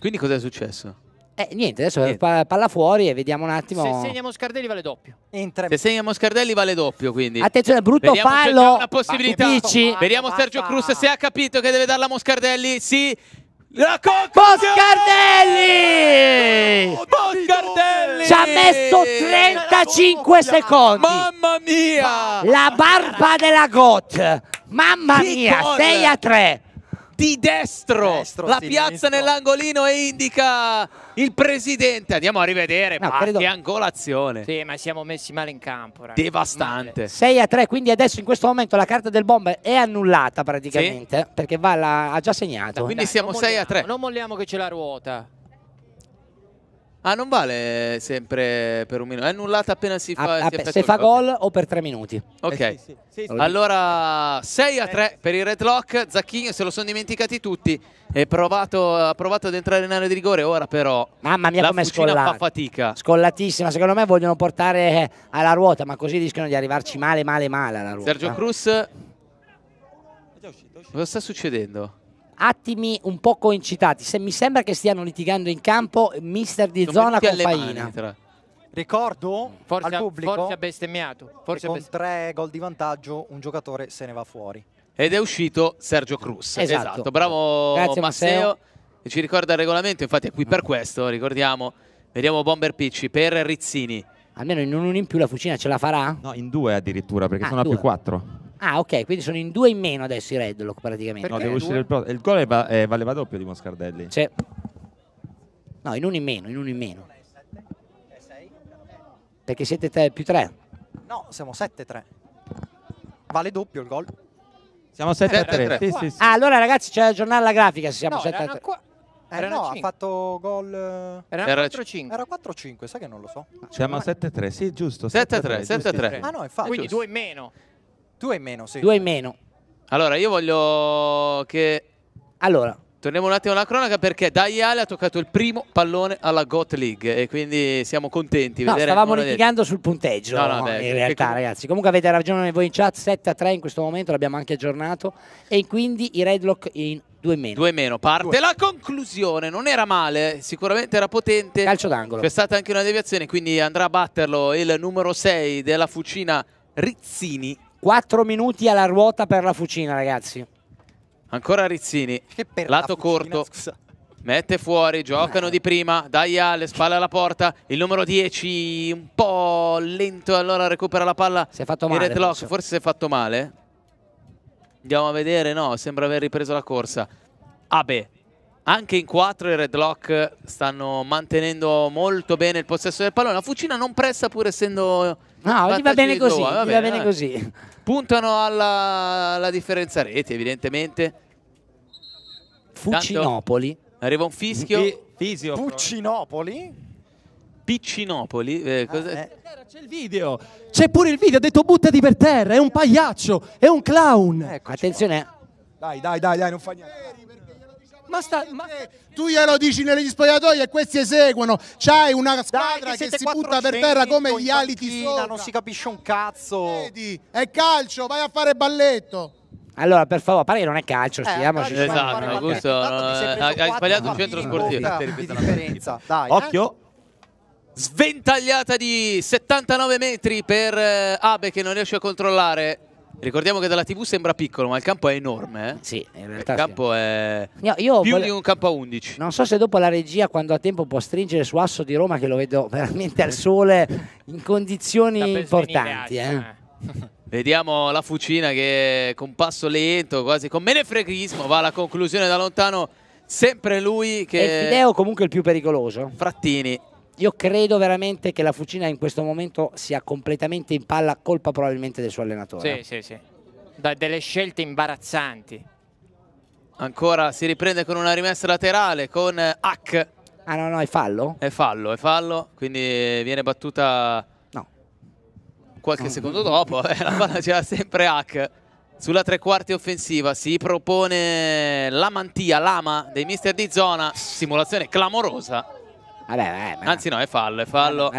Quindi cos'è successo? Eh, niente, adesso niente. palla fuori e vediamo un attimo. Se segna Moscardelli vale doppio. Se segna Moscardelli vale doppio, quindi. Attenzione, cioè, brutto Vediamo fallo. Una possibilità. Vediamo Sergio Cruz se ha capito che deve darla Moscardelli. Sì, la Boscardelli! Boscardelli! Ci ha messo 35 secondi! Mamma mia! La barba della GOT! Mamma mia, 6 a 3! di destro. destro la piazza nell'angolino e indica il presidente. Andiamo a rivedere. No, credo... Che angolazione. Sì, ma siamo messi male in campo. Ragazzi. Devastante. 6 a 3, quindi adesso in questo momento la carta del bomber è annullata praticamente sì. perché va ha già segnato. Da, ah, quindi Dai, siamo 6 a 3. Non molliamo che ce la ruota. Ah, non vale sempre per un minuto. È annullata appena si fa, ah, ah, a, a, se fa gol okay. o per tre minuti. Ok. Eh, sì, sì. Sì, allora 6 a 3 eh per il red lock. Zacchino, se lo sono dimenticati tutti. Provato, ha provato ad entrare in area di rigore. Ora, però. Mamma mia, come scollata. fa fatica. Scollatissima. Secondo me vogliono portare eh, alla ruota, ma così rischiano di arrivarci male, male, male alla ruota. Sergio Cruz. Cosa sta succedendo? attimi un po' coincitati. Se mi sembra che stiano litigando in campo mister di Sono zona con Faina. Ricordo forse al pubblico forse ha bestemmiato, forse con tre gol di vantaggio un giocatore se ne va fuori. Ed è uscito Sergio Cruz. Esatto, esatto. bravo Grazie, Masseo. Ci ricorda il regolamento, infatti è qui per questo, ricordiamo. Vediamo Bomber Picci per Rizzini. Almeno in un in più la fucina ce la farà? No, in due addirittura, perché ah, sono a più quattro. Ah, ok, quindi sono in due in meno adesso i Redlock praticamente. Perché no, devo uscire il, pro- il gol va- eh, valeva doppio di Moscardelli. Sì. No, in uno in meno, in uno in meno. Perché siete te- più tre. No, siamo 7-3. Vale doppio il gol. Siamo 7-3. Sì, sì, sì. Ah, allora ragazzi c'è da aggiornare la grafica se siamo 7 3. qua- Eh, erano no, ha fatto gol... Eh, era 4-5. Era 4-5, sai che non lo so. Siamo 7-3, sì, giusto. 7-3, 7-3. sì. Ah no, infatti. Quindi due in meno. Due in meno, sì. Due in meno. Allora, io voglio che... Allora, Torniamo un attimo alla cronaca perché Daiale ha toccato il primo pallone alla Got League e quindi siamo contenti. No, stavamo litigando sul punteggio no, no, beh, in realtà com ragazzi. Comunque avete ragione voi in chat, 7 a 3 in questo momento, l'abbiamo anche aggiornato e quindi i Redlock in 2 meno. 2 meno, parte due. la conclusione, non era male, sicuramente era potente. Calcio d'angolo. C'è stata anche una deviazione, quindi andrà a batterlo il numero 6 della Fucina Rizzini 4 minuti alla ruota per la fucina, ragazzi. Ancora Rizzini, lato la corto. Scusa. Mette fuori, giocano eh. di prima, dai alle spalle alla porta, il numero 10 un po' lento, allora recupera la palla si è fatto male, Redlock, forse si è fatto male. Andiamo a vedere, no, sembra aver ripreso la corsa. Abe, ah, anche in 4 i Redlock stanno mantenendo molto bene il possesso del pallone, la fucina non pressa pur essendo No, gli va bene così, va, bene, va bene così. Puntano alla, alla, differenza reti, evidentemente. Fucinopoli. Tanto arriva un fischio. E Fisio. Fucinopoli. Piccinopoli. Eh, ah, eh. C'è il video, c'è pure il video, ha detto buttati per terra, è un pagliaccio, è un clown. Eccoci Attenzione. Dai, dai, dai, dai, non fa niente ma sta, ma... Tu glielo dici negli spogliatoi e questi eseguono. C'hai una squadra Dai, che, che si butta per terra come gli aliti sopra. Non si capisce un cazzo. Vedi, è calcio, vai a fare balletto. Allora, per favore, pare che non è calcio, eh, Esatto, no, questo, eh, hai sbagliato il centro sportivo. Di differenza. Dai, eh. Occhio. Eh? Sventagliata di 79 metri per eh, Abe che non riesce a controllare. Ricordiamo che dalla TV sembra piccolo, ma il campo è enorme. Eh? Sì, in realtà. Il campo sì. è no, io più di un campo a 11. Non so se dopo la regia, quando ha tempo, può stringere su Asso di Roma, che lo vedo veramente al sole in condizioni importanti. Eh. eh. Vediamo la Fucina che con passo lento, quasi con menefreghismo, va alla conclusione da lontano. Sempre lui che... E Fideo comunque il più pericoloso. Frattini io credo veramente che la Fucina in questo momento sia completamente in palla, colpa probabilmente del suo allenatore. Sì, sì, sì. Da delle scelte imbarazzanti. Ancora si riprende con una rimessa laterale con eh, Hack. Ah no, no, è fallo? È fallo, è fallo, quindi viene battuta no. qualche no. secondo dopo. Eh, la palla c'era sempre Hack. Sulla tre quarti offensiva si propone la mantia, l'ama dei mister di zona, simulazione clamorosa. Vabbè, vabbè, vabbè. Anzi no, è fallo, è fallo.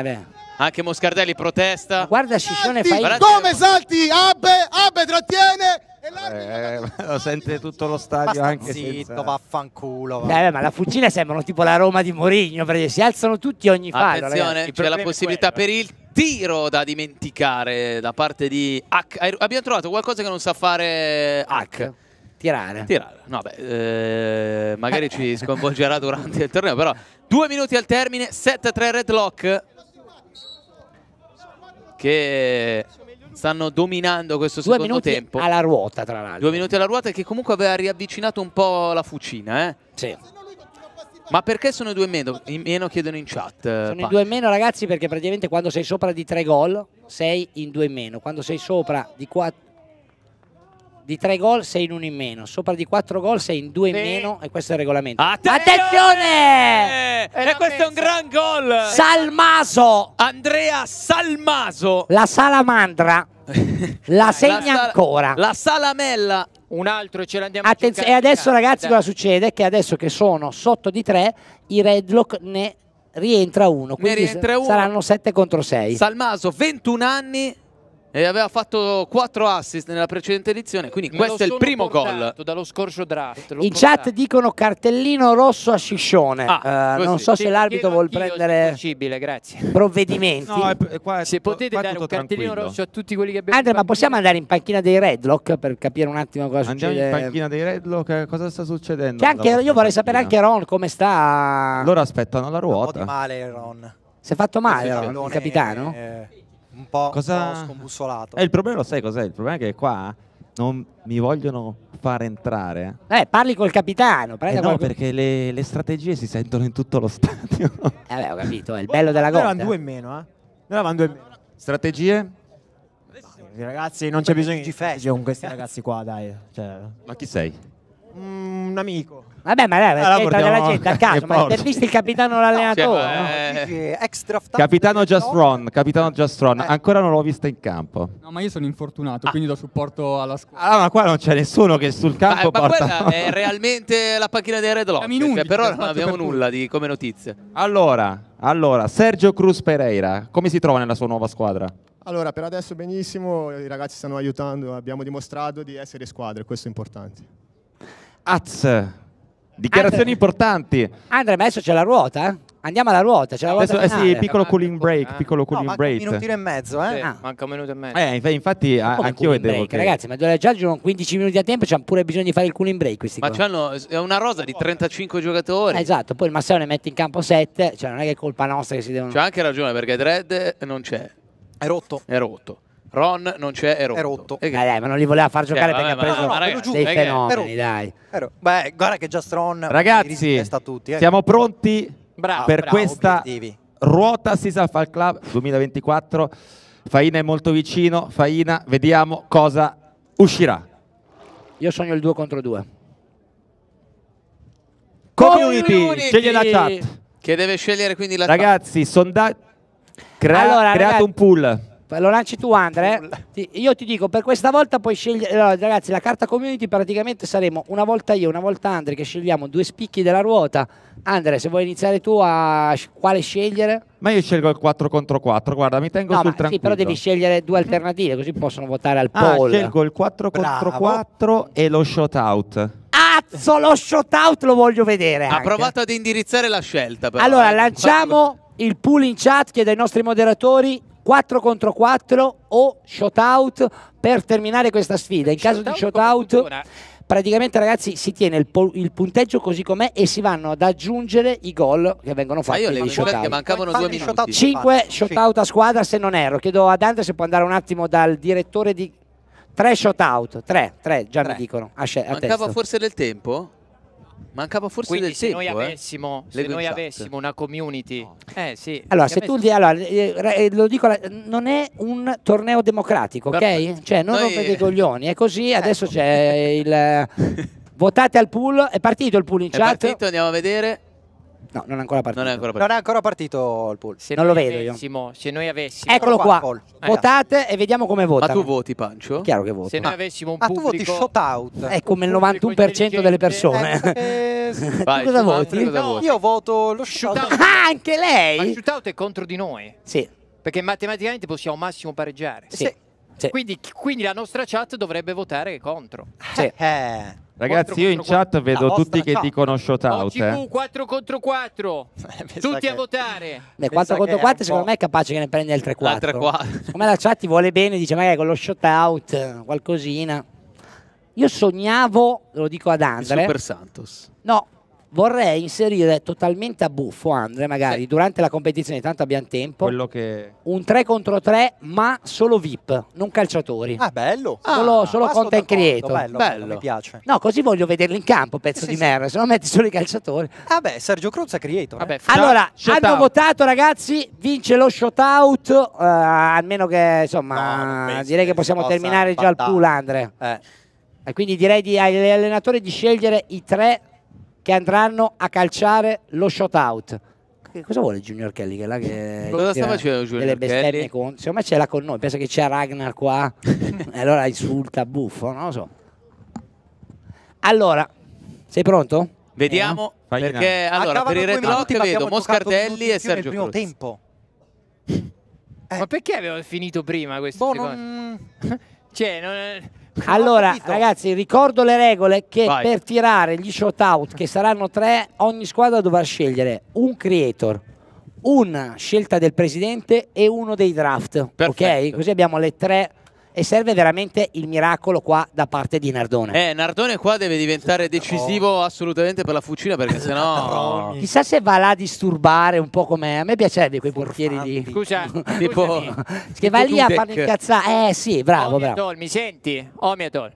Anche Moscardelli protesta. Ma guarda Ciccione fa il... Come salti, Abbe, Abbe trattiene, eh, lo sente tutto lo stadio Basta anche zitto, senza... vaffanculo va. eh, ma la fucina sembrano tipo la Roma di Mourinho perché si alzano tutti ogni fallo attenzione c'è la possibilità per il tiro da dimenticare da parte di Hack abbiamo trovato qualcosa che non sa fare Hack Tirare. Tirare. No, beh, eh, magari ci sconvolgerà durante il torneo, però due minuti al termine, 7-3 Red Lock che stanno dominando questo due secondo tempo. Due minuti alla ruota, tra l'altro. Due minuti alla ruota che comunque aveva riavvicinato un po' la fucina, eh? Sì. Ma perché sono i due in meno? In meno chiedono in chat. Eh, sono Pat. due in meno, ragazzi, perché praticamente quando sei sopra di tre gol, sei in due in meno. Quando sei sopra di quattro di 3 gol sei in uno in meno, sopra di quattro gol sei in 2 in meno e questo è il regolamento. Attenzione! Attenzione! Eh, e questo è un gran gol! Salmaso! Andrea Salmaso! La salamandra la segna la ancora. La salamella un altro e ce l'andiamo Attenz- a E adesso ragazzi cosa succede? Che adesso che sono sotto di tre i Redlock ne rientra uno. Quindi ne rientra uno. saranno 7 contro 6. Salmaso 21 anni, e aveva fatto 4 assist nella precedente edizione, quindi Me questo è il primo gol. dallo scorso draft. In portato. chat dicono cartellino rosso a Sciscione. Ah, uh, non so se l'arbitro vuol prendere provvedimenti. No, è, qua è se tutto, potete qua dare un cartellino tranquillo. rosso a tutti quelli che abbiamo Andre, ma possiamo andare in panchina dei Redlock per capire un attimo cosa Andiamo succede? Andiamo in panchina dei Redlock, eh, cosa sta succedendo? Anche, io vorrei sapere anche Ron come sta. Loro aspettano la ruota. Un po' di male Ron. Si è fatto male Ron, il capitano? Eh un po', Cosa... un po scombussolato. Eh, il problema lo sai cos'è? Il problema è che qua non mi vogliono far entrare. Eh, eh parli col capitano. Eh no, qualcuno. perché le, le, strategie si sentono in tutto lo stadio. Eh beh, ho capito, è il bello della gola. Noi avevamo due in meno, eh? Noi eravamo due in meno. Strategie? Dai, ragazzi, non c'è bisogno di strategie con questi ragazzi qua, dai. Cioè. Ma chi sei? Mm, un amico. Vabbè, ma dai, allora, ah, portiamo... della gente a caso, ma intervisti il capitano l'allenatore. Cioè, no? eh... Capitano Just Ron, capitano Just Ron. Eh. ancora non l'ho vista in campo. No, ma io sono infortunato, ah. quindi do supporto alla squadra. Ah, ma qua non c'è nessuno che sul campo ma, porta... ma quella è realmente la panchina dei Red Lock, cioè, però non abbiamo nulla di, come notizie. Allora, allora, Sergio Cruz Pereira, come si trova nella sua nuova squadra? Allora, per adesso benissimo, i ragazzi stanno aiutando, abbiamo dimostrato di essere squadre, questo è importante. Az, Dichiarazioni Andre, importanti. Andre, ma adesso c'è la ruota? Andiamo alla ruota, c'è la ruota adesso, eh sì, piccolo cooling break, eh. piccolo cooling no, break. un minutino e mezzo, eh? Sì, ah. Manca un minuto e mezzo. Eh, inf infatti ma anch'io vedevo break, che... Ragazzi, ma già giocano 15 minuti a tempo, c'hanno pure bisogno di fare il cooling break questi Ma c'hanno una rosa di 35 giocatori. Eh, esatto, poi il Massaro ne mette in campo 7, cioè non è che è colpa nostra che si devono... C'è anche ragione perché Dredd non c'è. È rotto. È rotto. Ron non c'è, è rotto. È rotto. Che... Dai, ma non li voleva far giocare eh, perché vabbè, ha preso no, no, ragazzi, dei eh, fenomeni, dai. Beh, guarda che Just Ron ragazzi, tutti, eh. siamo pronti bravo, per bravo, questa obiettivi. ruota Sisa Fal Club 2024. Faina è molto vicino, Faina, vediamo cosa uscirà. Io sogno il 2 contro 2. Community, Community. sceglie la chat. Che deve scegliere quindi la Ragazzi, sondaggio. Crea allora, creato ragazzi... un pool. Lo lanci tu Andre. Eh? Io ti dico, per questa volta puoi scegliere... Allora, ragazzi, la carta community praticamente saremo una volta io, una volta Andre, che scegliamo due spicchi della ruota. Andre, se vuoi iniziare tu a quale scegliere? Ma io scelgo il 4 contro 4, guarda, mi tengo no, sul tranquillo. Sì, però devi scegliere due alternative, così possono votare al ah, poll. scelgo il 4 Bravo. contro 4 e lo shootout. Azzo, lo shootout lo voglio vedere. Ha anche. provato ad indirizzare la scelta, però. Allora, eh. lanciamo il pool in chat, chiedo ai nostri moderatori 4 contro 4 o shootout per terminare questa sfida. In caso di shootout praticamente ragazzi si tiene il, il punteggio così com'è e si vanno ad aggiungere i gol che vengono fatti Ma io le dicevo che mancavano due minuti 5 shootout a squadra se non erro chiedo ad Dante se può andare un attimo dal direttore di 3 shootout 3, 3 già tre. mi dicono a, mancava testo. forse del tempo? Mancava forse Quindi del se tempo, eh? noi avessimo, eh? se noi avessimo una community... No. Eh, sì. Allora, se tu... Di, allora, eh, eh, lo dico, non è un torneo democratico, ok? Perfetto. Cioè, non noi... rompete i coglioni, è così, eh. adesso ecco. c'è il... Votate al pool, è partito il pool in chat. È partito, andiamo a vedere. No, non è ancora partito. Non è ancora partito, non è ancora partito il pool. Se non lo vedo avessimo, io. Se noi avessimo... Eccolo qua. Paul. Votate e vediamo come vota. Ma tu voti, Pancio? È chiaro che voto. Se noi avessimo un ah, pubblico... Ma tu voti shot out. È come il 91% delle persone. Ecco, eh, eh, Vai, cosa voti? Cosa no, io voto lo shoot out. Ah, anche lei? Ma il shoot out è contro di noi. Sì. Perché matematicamente possiamo massimo pareggiare. Sì. sì. Quindi, quindi la nostra chat dovrebbe votare contro. Sì. Eh. eh. Ragazzi, io in chat vedo tutti che no. dicono shout out. 4 contro 4. tutti che... a votare. Beh, 4 contro 4 secondo me è capace che ne prende il 3-4. Come la chat ti vuole bene, dice magari con lo shout out qualcosina. Io sognavo, lo dico ad Andre. Super Santos. No, vorrei inserire totalmente a buffo, Andre, magari sì. durante la competizione, tanto abbiamo tempo. Che... Un 3 contro 3, ma solo VIP, non calciatori. Ah, bello! Solo, ah, solo content creator. Bello, bello. mi piace. No, così voglio vederlo in campo, pezzo sì, di merda, sì. se no metti solo i calciatori. Ah beh, Sergio Cruz è creator. Vabbè, eh. Allora, hanno out. votato ragazzi, vince lo shoutout, uh, eh, almeno che insomma, no, direi che possiamo terminare già il pool, Andre. Eh. E quindi direi di, agli allenatori di scegliere i tre che andranno a calciare lo shutout. Che cosa vuole Junior Kelly? Che è là che cosa sta facendo Junior Kelly? Con... Secondo me ce l'ha con noi, pensa che c'è Ragnar qua, e allora insulta buffo, non lo so. Allora, sei pronto? Vediamo, eh, perché allora, per il Red Lock vedo Moscardelli e Sergio primo Cruz. tempo. Eh. Ma perché abbiamo finito prima questo? Boh, non... cioè, non... Allora, ragazzi, ricordo le regole che Vai. per tirare gli out, che saranno tre, ogni squadra dovrà scegliere un creator, una scelta del presidente e uno dei draft. Perfetto. Ok? Così abbiamo le tre e serve veramente il miracolo qua da parte di Nardone. Eh, Nardone qua deve diventare decisivo oh. assolutamente per la fucina perché sennò chissà se va là a disturbare un po' come a me piacerebbe quei portieri di Scusa, tipo che va lì a farmi incazzare. Eh sì, bravo, Omiadol, bravo. mi senti? Omiadol.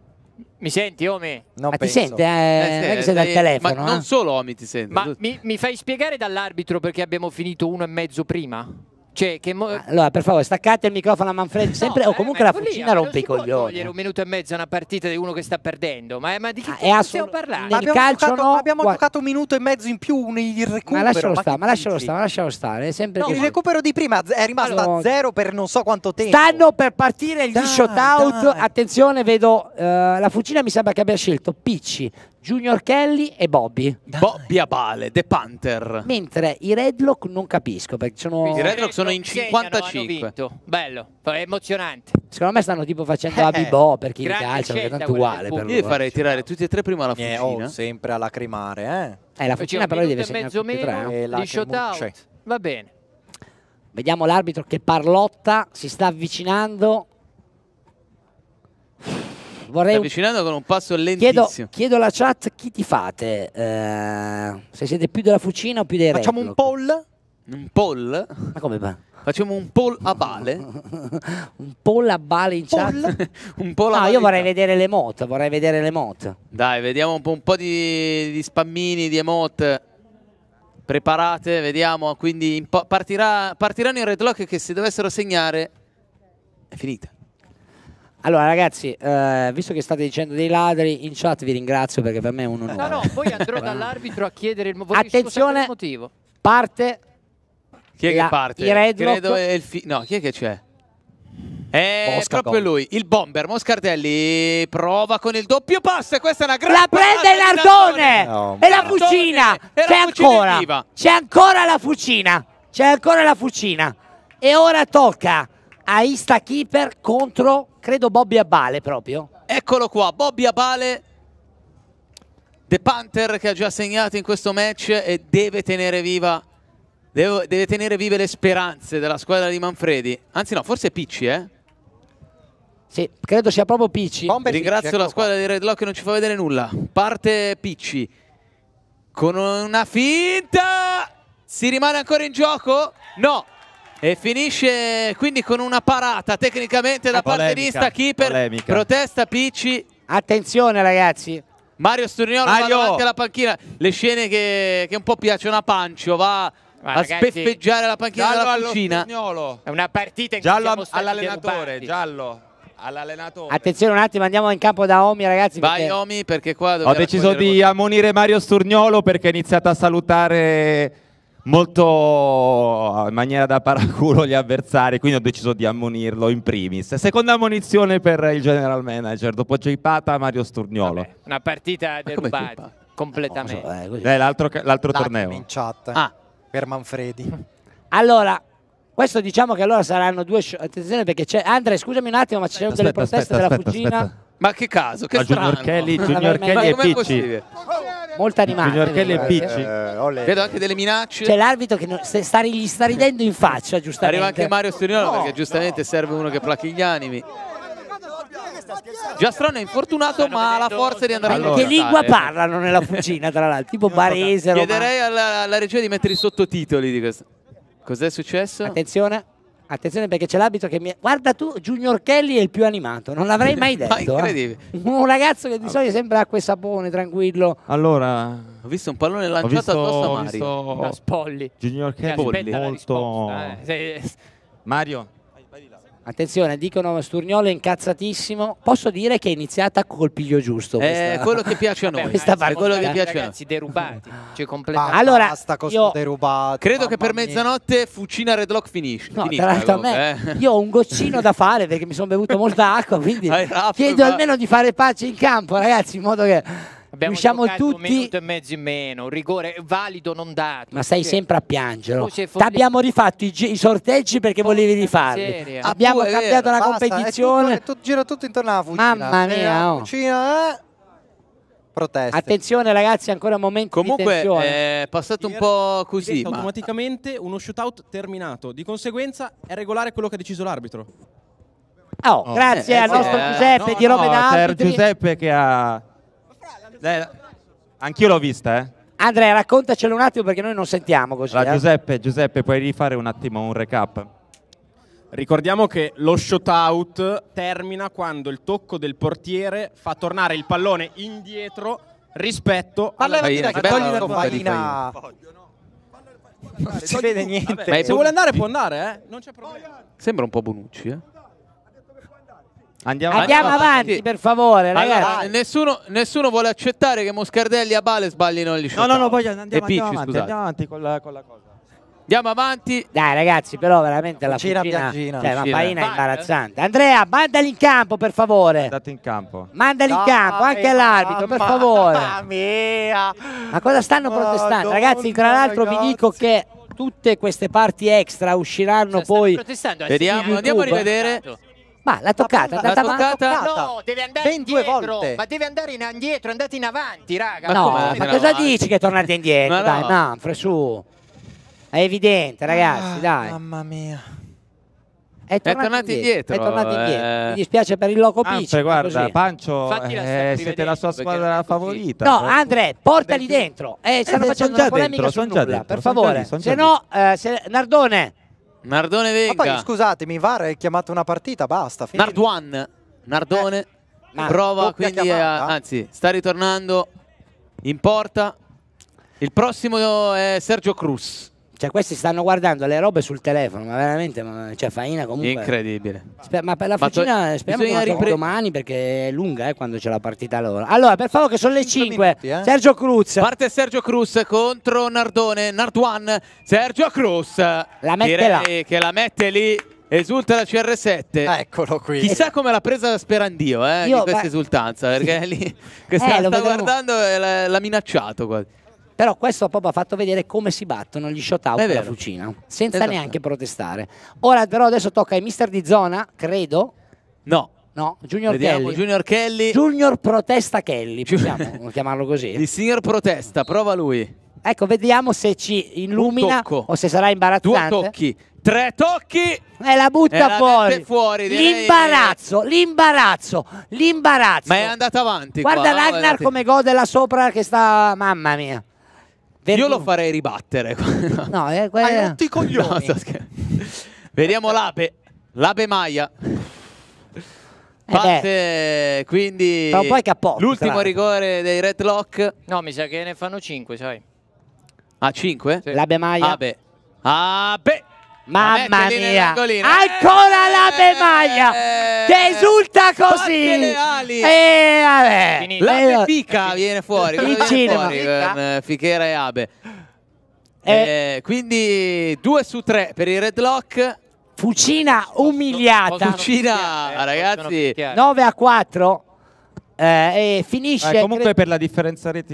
Mi senti, Omi? Non ma ah, penso. ti sente? Eh, eh, non è che sei dal eh, telefono. Ma eh? non solo Omi ti sente. Ma mi, mi fai spiegare dall'arbitro perché abbiamo finito uno e mezzo prima? Cioè, mo- ah, allora, per favore, staccate il microfono a Manfredi sempre, no, eh, o comunque eh, la fucina ecco rompe i coglioni. togliere un minuto e mezzo a una partita di uno che sta perdendo, ma, ma di che ah, assolut- stiamo parlando? Nel abbiamo calcio giocato, no, abbiamo guarda- giocato un minuto e mezzo in più nei recupero. Ma lascialo ma stare, ma lascialo stare, ma lascialo stare. No, il recupero di prima è rimasto allora, a zero per non so quanto tempo. Stanno per partire gli da, shot out. Attenzione, vedo uh, la fucina mi sembra che abbia scelto Picci, Junior Kelly e Bobby. Bobby Abale, The Panther. Mentre i Redlock non capisco perché sono... I Redlock sono in segnano, 55. Bello, è emozionante. Secondo me stanno tipo facendo la eh, bibò per chi li calcia, perché è tanto uguale. del Per Io loro. farei tirare tutti e tre prima la fucina. oh, sempre a lacrimare, Eh, eh la fucina cioè, però deve e segnare mezzo tutti e tre. Eh, là di che Va bene. Vediamo l'arbitro che parlotta, si sta avvicinando vorrei... Sta avvicinando con un passo lentissimo. Chiedo, chiedo alla chat chi ti fate, eh, se siete più della Fucina o più dei Facciamo Red. Facciamo un poll? Un poll? Ma come va? Facciamo un poll a bale? un poll a bale in chat? un poll a no, io vorrei vedere le emote, vorrei vedere le emote. Dai, vediamo un po', un po di, di, spammini, di emote preparate, vediamo, quindi partirà, partiranno in red lock che se dovessero segnare è finita. Allora, ragazzi, eh, visto che state dicendo dei ladri, in chat vi ringrazio perché per me è un onore. No, no, poi andrò dall'arbitro a chiedere il, Attenzione, il motivo. Parte. Chi è che la, parte? Credo è il fi- No, chi è che c'è? È eh, Mosca proprio Bomber. lui, il bomber Moscardelli prova con il doppio passo e questa è una grande La prende Nardone no, e la fucina, c'è ancora, c'è ancora la fucina, c'è ancora la fucina e ora tocca a Ista Keeper contro credo Bobby Abbale proprio. Eccolo qua, Bobby Abbale, The Panther che ha già segnato in questo match e deve tenere viva Deve, deve, tenere vive le speranze della squadra di Manfredi. Anzi no, forse Picci, eh? Sì, credo sia proprio Picci. Bomber Ringrazio Picci, ecco la ecco squadra qua. di Redlock che non ci fa vedere nulla. Parte Picci con una finta! Si rimane ancora in gioco? No! e finisce quindi con una parata tecnicamente da polemica, parte di Instakeeper. Polemica. Protesta Picci. Attenzione ragazzi. Mario Sturniolo Mario. va davanti alla panchina. Le scene che, che un po' piacciono a Pancio, va ma a ragazzi, speffeggiare la panchina della cucina. Sturniolo. È una partita in giallo cui all'allenatore, giallo. All'allenatore. Attenzione un attimo, andiamo in campo da Omi, ragazzi. Vai perché... Omi, perché qua Ho deciso di ammonire Mario Sturniolo perché ha iniziato a salutare molto eh, in maniera da paraculo gli avversari, quindi ho deciso di ammonirlo in primis. Seconda ammonizione per il general manager, dopo J-Pata Mario Sturniolo. Vabbè, una partita derubata completamente. No, so, eh, eh l'altro, l'altro torneo. in chat ah. per Manfredi. Allora, questo diciamo che allora saranno due... Attenzione perché c'è... Andrea, scusami un attimo, ma ci sono delle proteste aspetta, della aspetta, fucina. Aspetta. Ma che caso, che ma strano. Junior Kelly, Junior Kelly e eh, Picci. Molto eh, eh, animato. Junior Kelly e Picci. Vedo anche delle minacce. C'è l'arbitro che non, sta, gli sta ridendo in faccia, giustamente. Arriva anche Mario Storiano perché giustamente no. serve uno che placchi gli animi. Giastrone è infortunato ma ha la forza di andare a allora, a Che lingua parlano nella cucina, tra l'altro? Tipo barese, Chiederei alla, alla regia di mettere i sottotitoli di questo. Cos'è successo? Attenzione. Attenzione perché c'è l'abito che mi... Guarda tu, Junior Kelly è il più animato, non l'avrei mai detto. Ma eh. incredibile. Eh. Un ragazzo che di solito sembra acqua e sapone, tranquillo. Allora... Ho visto un pallone lanciato visto, addosso a Mario. Ho visto... Da Spolli. Junior Kelly è molto... eh. Mario, Attenzione, dicono Sturniolo è incazzatissimo. Posso dire che è iniziata col piglio giusto. Eh, questa... È quello che piace a noi. Vabbè, ragazzi, quello che piace a noi. Anzi, derubati. Cioè, completamente. Allora, basta con derubati. Credo che per mezzanotte mia. Fucina Redlock finisce. No, Finita, tra l'altro a me, eh. io ho un goccino da fare perché mi sono bevuto molta acqua, quindi chiedo almeno di fare pace in campo, ragazzi, in modo che Abbiamo riusciamo tutti. Un minuto e mezzo in meno, rigore valido non dato. Ma stai perché... sempre a piangere. Ti fondi... abbiamo rifatto i, i sorteggi perché Porca volevi rifarli. Abbiamo pure, cambiato la competizione. È tutto, è tutto, gira tutto intorno alla fucina. Mamma cioè, mia, oh. fucina, eh? Proteste. Attenzione ragazzi, ancora un momento Comunque, è eh, passato un po' così, ma... automaticamente uno shootout terminato. Di conseguenza è regolare quello che ha deciso l'arbitro. Oh, oh, grazie eh, al eh, nostro eh, Giuseppe eh. no, di Rome no, Giuseppe che ha anch'io l'ho vista, eh. Andrea, raccontacelo un attimo perché noi non sentiamo così. Allora, eh. Giuseppe, Giuseppe, puoi rifare un attimo un recap? Ricordiamo che lo shootout termina quando il tocco del portiere fa tornare il pallone indietro rispetto alla faina. Che bella faina. Non si vede niente. se vuole andare può andare, eh. Non c'è problema. Sembra un po' Bonucci, eh. Andiamo, Andiamo avanti, avanti, per favore, allora, nessuno, nessuno, vuole accettare che Moscardelli e Abale sbaglino il No, no, no, poi andiamo, andiamo, avanti, andiamo avanti, con la, con la cosa. Andiamo avanti. Dai ragazzi, però veramente la Cira fucina, piaggina. cioè la paina è imbarazzante. Andrea, mandali in campo per favore. Andate in campo. Mandali in campo anche all'arbitro, per favore. Mamma mia. Ma cosa stanno oh, protestando? Ragazzi, tra l'altro vi dico che tutte queste parti extra usciranno cioè, poi. Eh, Vediamo, YouTube. andiamo a rivedere. Ma l'ha toccata, ma è andata toccata, No, deve andare ben indietro, due volte. ma deve andare in indietro, andate in avanti, raga. no, ma, ma cosa dici che è tornata indietro? ma no. Dai, Manfre, su. È evidente, ah, ragazzi, ah, dai. Mamma mia. È tornato, indietro, indietro, È tornato eh. indietro. Eh... Mi dispiace per il loco Pici. guarda, così. Pancio, eh, siete la sua squadra favorita. No, Andre, portali dentro. Eh, stanno eh, facendo una polemica dentro, su nulla, dentro, per favore. Lì, se no, eh, Nardone. Nardone Vega. Ma poi scusatemi, VAR è chiamato una partita, basta. Finito. Narduan, Nardone, eh. Nard prova quindi a, anzi, sta ritornando in porta. Il prossimo è Sergio Cruz. Cioè, questi stanno guardando le robe sul telefono, ma veramente, ma, cioè, Faina comunque... Incredibile. Sper- ma per la Fucina to- speriamo che ripre- domani, perché è lunga eh, quando c'è la partita loro. Allora, per favore, che sono le 5. Minuti, eh? Sergio Cruz. Parte Sergio Cruz contro Nardone, Nardone, Sergio Cruz. La mette Direi là. che la mette lì. Esulta la CR7. Ah, eccolo qui. Chissà come l'ha presa Sperandio, eh, Io, di questa beh... esultanza, perché lì che eh, sta guardando e l'ha minacciato quasi. Però questo proprio ha fatto vedere come si battono gli shot-out della fucina, senza esatto. neanche protestare. Ora però adesso tocca ai mister di zona, credo. No, No, Junior Vediamo, Kelly. Junior Kelly. Junior Protesta Kelly, possiamo chiamarlo così. Il signor Protesta, prova lui. Ecco, vediamo se ci illumina o se sarà imbarazzante. Due tocchi, tre tocchi e la butta e fuori. La fuori l'imbarazzo, l'imbarazzo, l'imbarazzo. Ma è andata avanti. Guarda qua, Ragnar come gode là sopra che sta, mamma mia. Vergogna. Io lo farei ribattere. no, eh, quello. Hai rotto i coglioni. No, Vediamo l'ape. L'ape Maia. Eh Parte eh quindi l'ultimo rigore dei Red Lock. No, mi sa che ne fanno 5, sai. Ah, 5? Sì. L'ape Maia. Ape. Ape. Mamma mia, eh, ancora eh, l'Ave Maglia eh, eh, che esulta così. Le ali. E vabbè, l'Ave Fica viene fuori. Il cinema. Fuori Fichera e Abe. Eh, quindi 2 su 3 per il Redlock. Fucina umiliata. Fucina, ragazzi. 9 a 4. Eh, e finisce. Eh, comunque per la differenza reti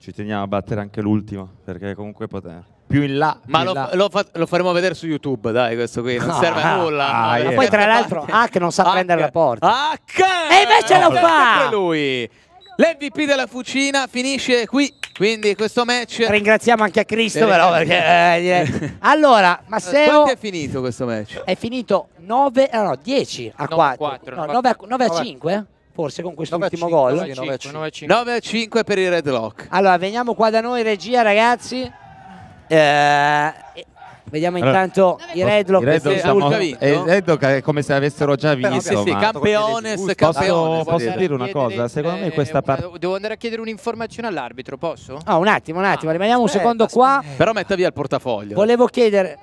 ci teniamo a battere anche l'ultimo perché comunque poteva più in là. Ma in lo, là. Lo, fa, lo, faremo vedere su YouTube, dai, questo qui. Non serve a ah, nulla. Ah, yeah. Poi, tra l'altro, Hack non sa Hack. prendere la porta. Hack! E invece no, lo fa! lui. L'MVP della Fucina finisce qui quindi questo match. Ringraziamo anche a Cristo, eh. però. Perché, eh, eh. allora, Masseo. Quanto è finito questo match? È finito 9, eh, no, no 10 a 4. 4 no, 9, a, 9 a 5? Forse con questo ultimo gol. 9 a 5. 9 a 5 per il Red Lock. Allora, veniamo qua da noi, regia, ragazzi. Eh, Vediamo allora, intanto i Redlock. I Redlock, siamo, Red Lock è eh, eh, come se avessero già vinto. Però, sì, sì, campeones, posso, campeones, posso dire una cosa? Secondo me eh, questa parte. Devo andare a chiedere un'informazione all'arbitro, posso? Ah, un attimo, un attimo, ah, rimaniamo aspetta, un secondo qua. Però metta via il portafoglio. Volevo chiedere,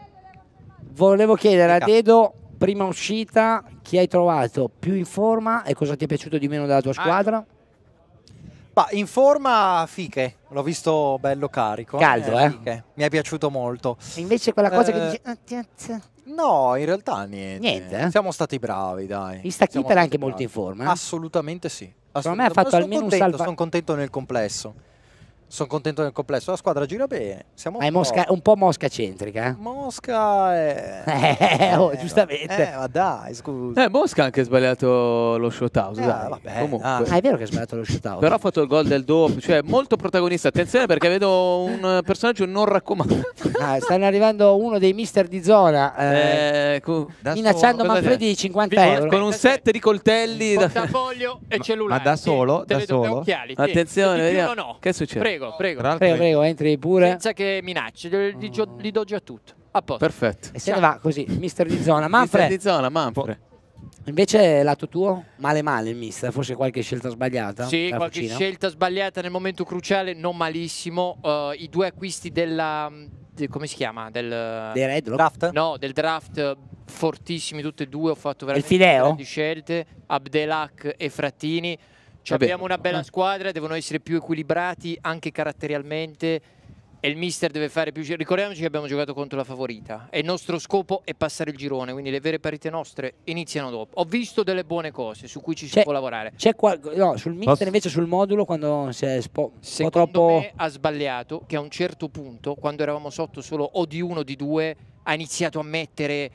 volevo chiedere a Dedo, prima uscita, chi hai trovato più in forma e cosa ti è piaciuto di meno della tua ah, squadra? Ah. Ma in forma fiche, l'ho visto bello carico. Eh. Caldo, eh? eh? Mi è piaciuto molto. E invece quella cosa eh, che dice... Ah, no, in realtà niente. niente eh? Siamo stati bravi, dai. Il Keeper è anche bravi. molto in forma. Eh? Assolutamente sì. Assolutamente. Secondo me ha fatto almeno contento, un salva... Sono contento nel complesso. Sono contento del complesso, la squadra gira bene. Siamo un, po'... Mosca, un po' Mosca centrica. Eh? Mosca è... eh, oh, eh, giustamente. Eh, ma dai, scusa. Eh, Mosca ha anche sbagliato lo shootout. Eh, vabbè, Comunque. Ah. è vero che ha sbagliato lo shootout. Però ha fatto il gol del doppio, cioè molto protagonista. Attenzione perché vedo un personaggio non raccomandato. Ah, stanno arrivando uno dei mister di zona eh, eh minacciando solo, Manfredi di 50 euro. Con un set di coltelli. Portafoglio da... e cellulare. Ma da solo? Sì, da solo? Occhiali, sì. Attenzione, vediamo. No. Che succede? Prego. Prego, prego. Tra Prego, prego, entri pure. Senza che minacci, li, li li do già tutto. A posto. Perfetto. E se ne va così, mister di zona. Manfred. Mister di zona, Manfred. invece lato tuo, male male il mister, forse qualche scelta sbagliata. Sì, qualche Fucina? scelta sbagliata nel momento cruciale, non malissimo. Eh, I due acquisti della... de- come si chiama? Del... Dei Red Lock. Draft? No, del draft fortissimi tutti e due, ho fatto veramente Del Fideo? grandi scelte, Abdelak e Frattini. Cioè abbiamo una bella ah. squadra, devono essere più equilibrati anche caratterialmente e il mister deve fare più... Ricordiamoci che abbiamo giocato contro la favorita e il nostro scopo è passare il girone, quindi le vere parite nostre iniziano dopo. Ho visto delle buone cose su cui ci si può lavorare. C'è qualcosa... No, sul mister Posso? invece sul modulo quando si è spo... Secondo troppo... me ha sbagliato che a un certo punto, quando eravamo sotto solo o di uno o di due, ha iniziato a mettere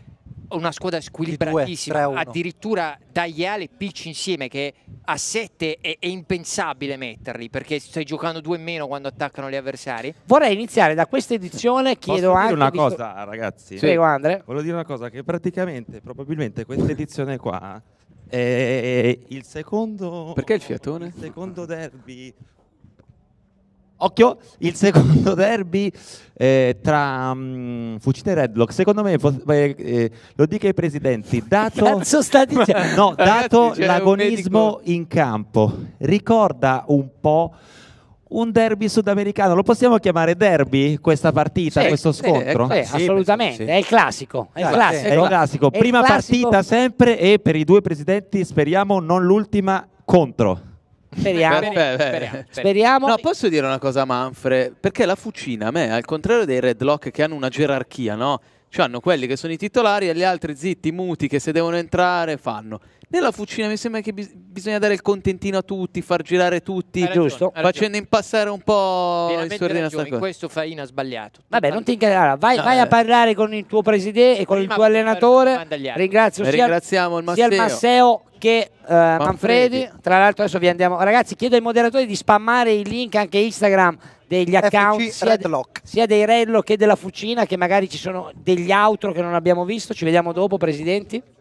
una squadra squilibratissima. Due, Addirittura Daiale e Pitch insieme che a 7 è, è, impensabile metterli perché stai giocando due in meno quando attaccano gli avversari. Vorrei iniziare da questa edizione. Chiedo Posso anche. una visto... cosa, ragazzi. Sì. Prego, Andre. Volevo dire una cosa: che praticamente, probabilmente, questa edizione qua. È il secondo. Perché il fiatone? Il secondo derby Occhio, il secondo derby eh, tra um, Fucine e Redlock, secondo me, eh, eh, lo dico ai presidenti, dato, no, dato l'agonismo in campo, ricorda un po' un derby sudamericano. Lo possiamo chiamare derby questa partita, sì, questo scontro? Eh, sì, sì, assolutamente, è il classico. È il classico. È il classico. Prima classico. partita sempre e per i due presidenti speriamo non l'ultima contro. Speriamo. Beh, beh, beh. Speriamo. Speriamo. No, posso dire una cosa, Manfred? Perché la Fucina, a me, al contrario dei Redlock che hanno una gerarchia, no? Cioè hanno quelli che sono i titolari e gli altri zitti, muti, che se devono entrare fanno. Nella fucina mi sembra che bis- bisogna dare il contentino a tutti, far girare tutti, ragione, giusto, facendo impassare un po' il suo ragione, questo Faina ha sbagliato. Vabbè, non ti incagliare, vai, no, vai eh. a parlare con il tuo presidente e con Prima il tuo allenatore. Ringrazio eh, sia, Ringraziamo il Masseo. sia il Masseo che eh, Manfredi. Manfredi, tra l'altro adesso vi andiamo, ragazzi chiedo ai moderatori di spammare i link anche Instagram degli account sia, de sia, dei Redlock che della Fucina che magari ci sono degli outro che non abbiamo visto, ci vediamo dopo presidenti.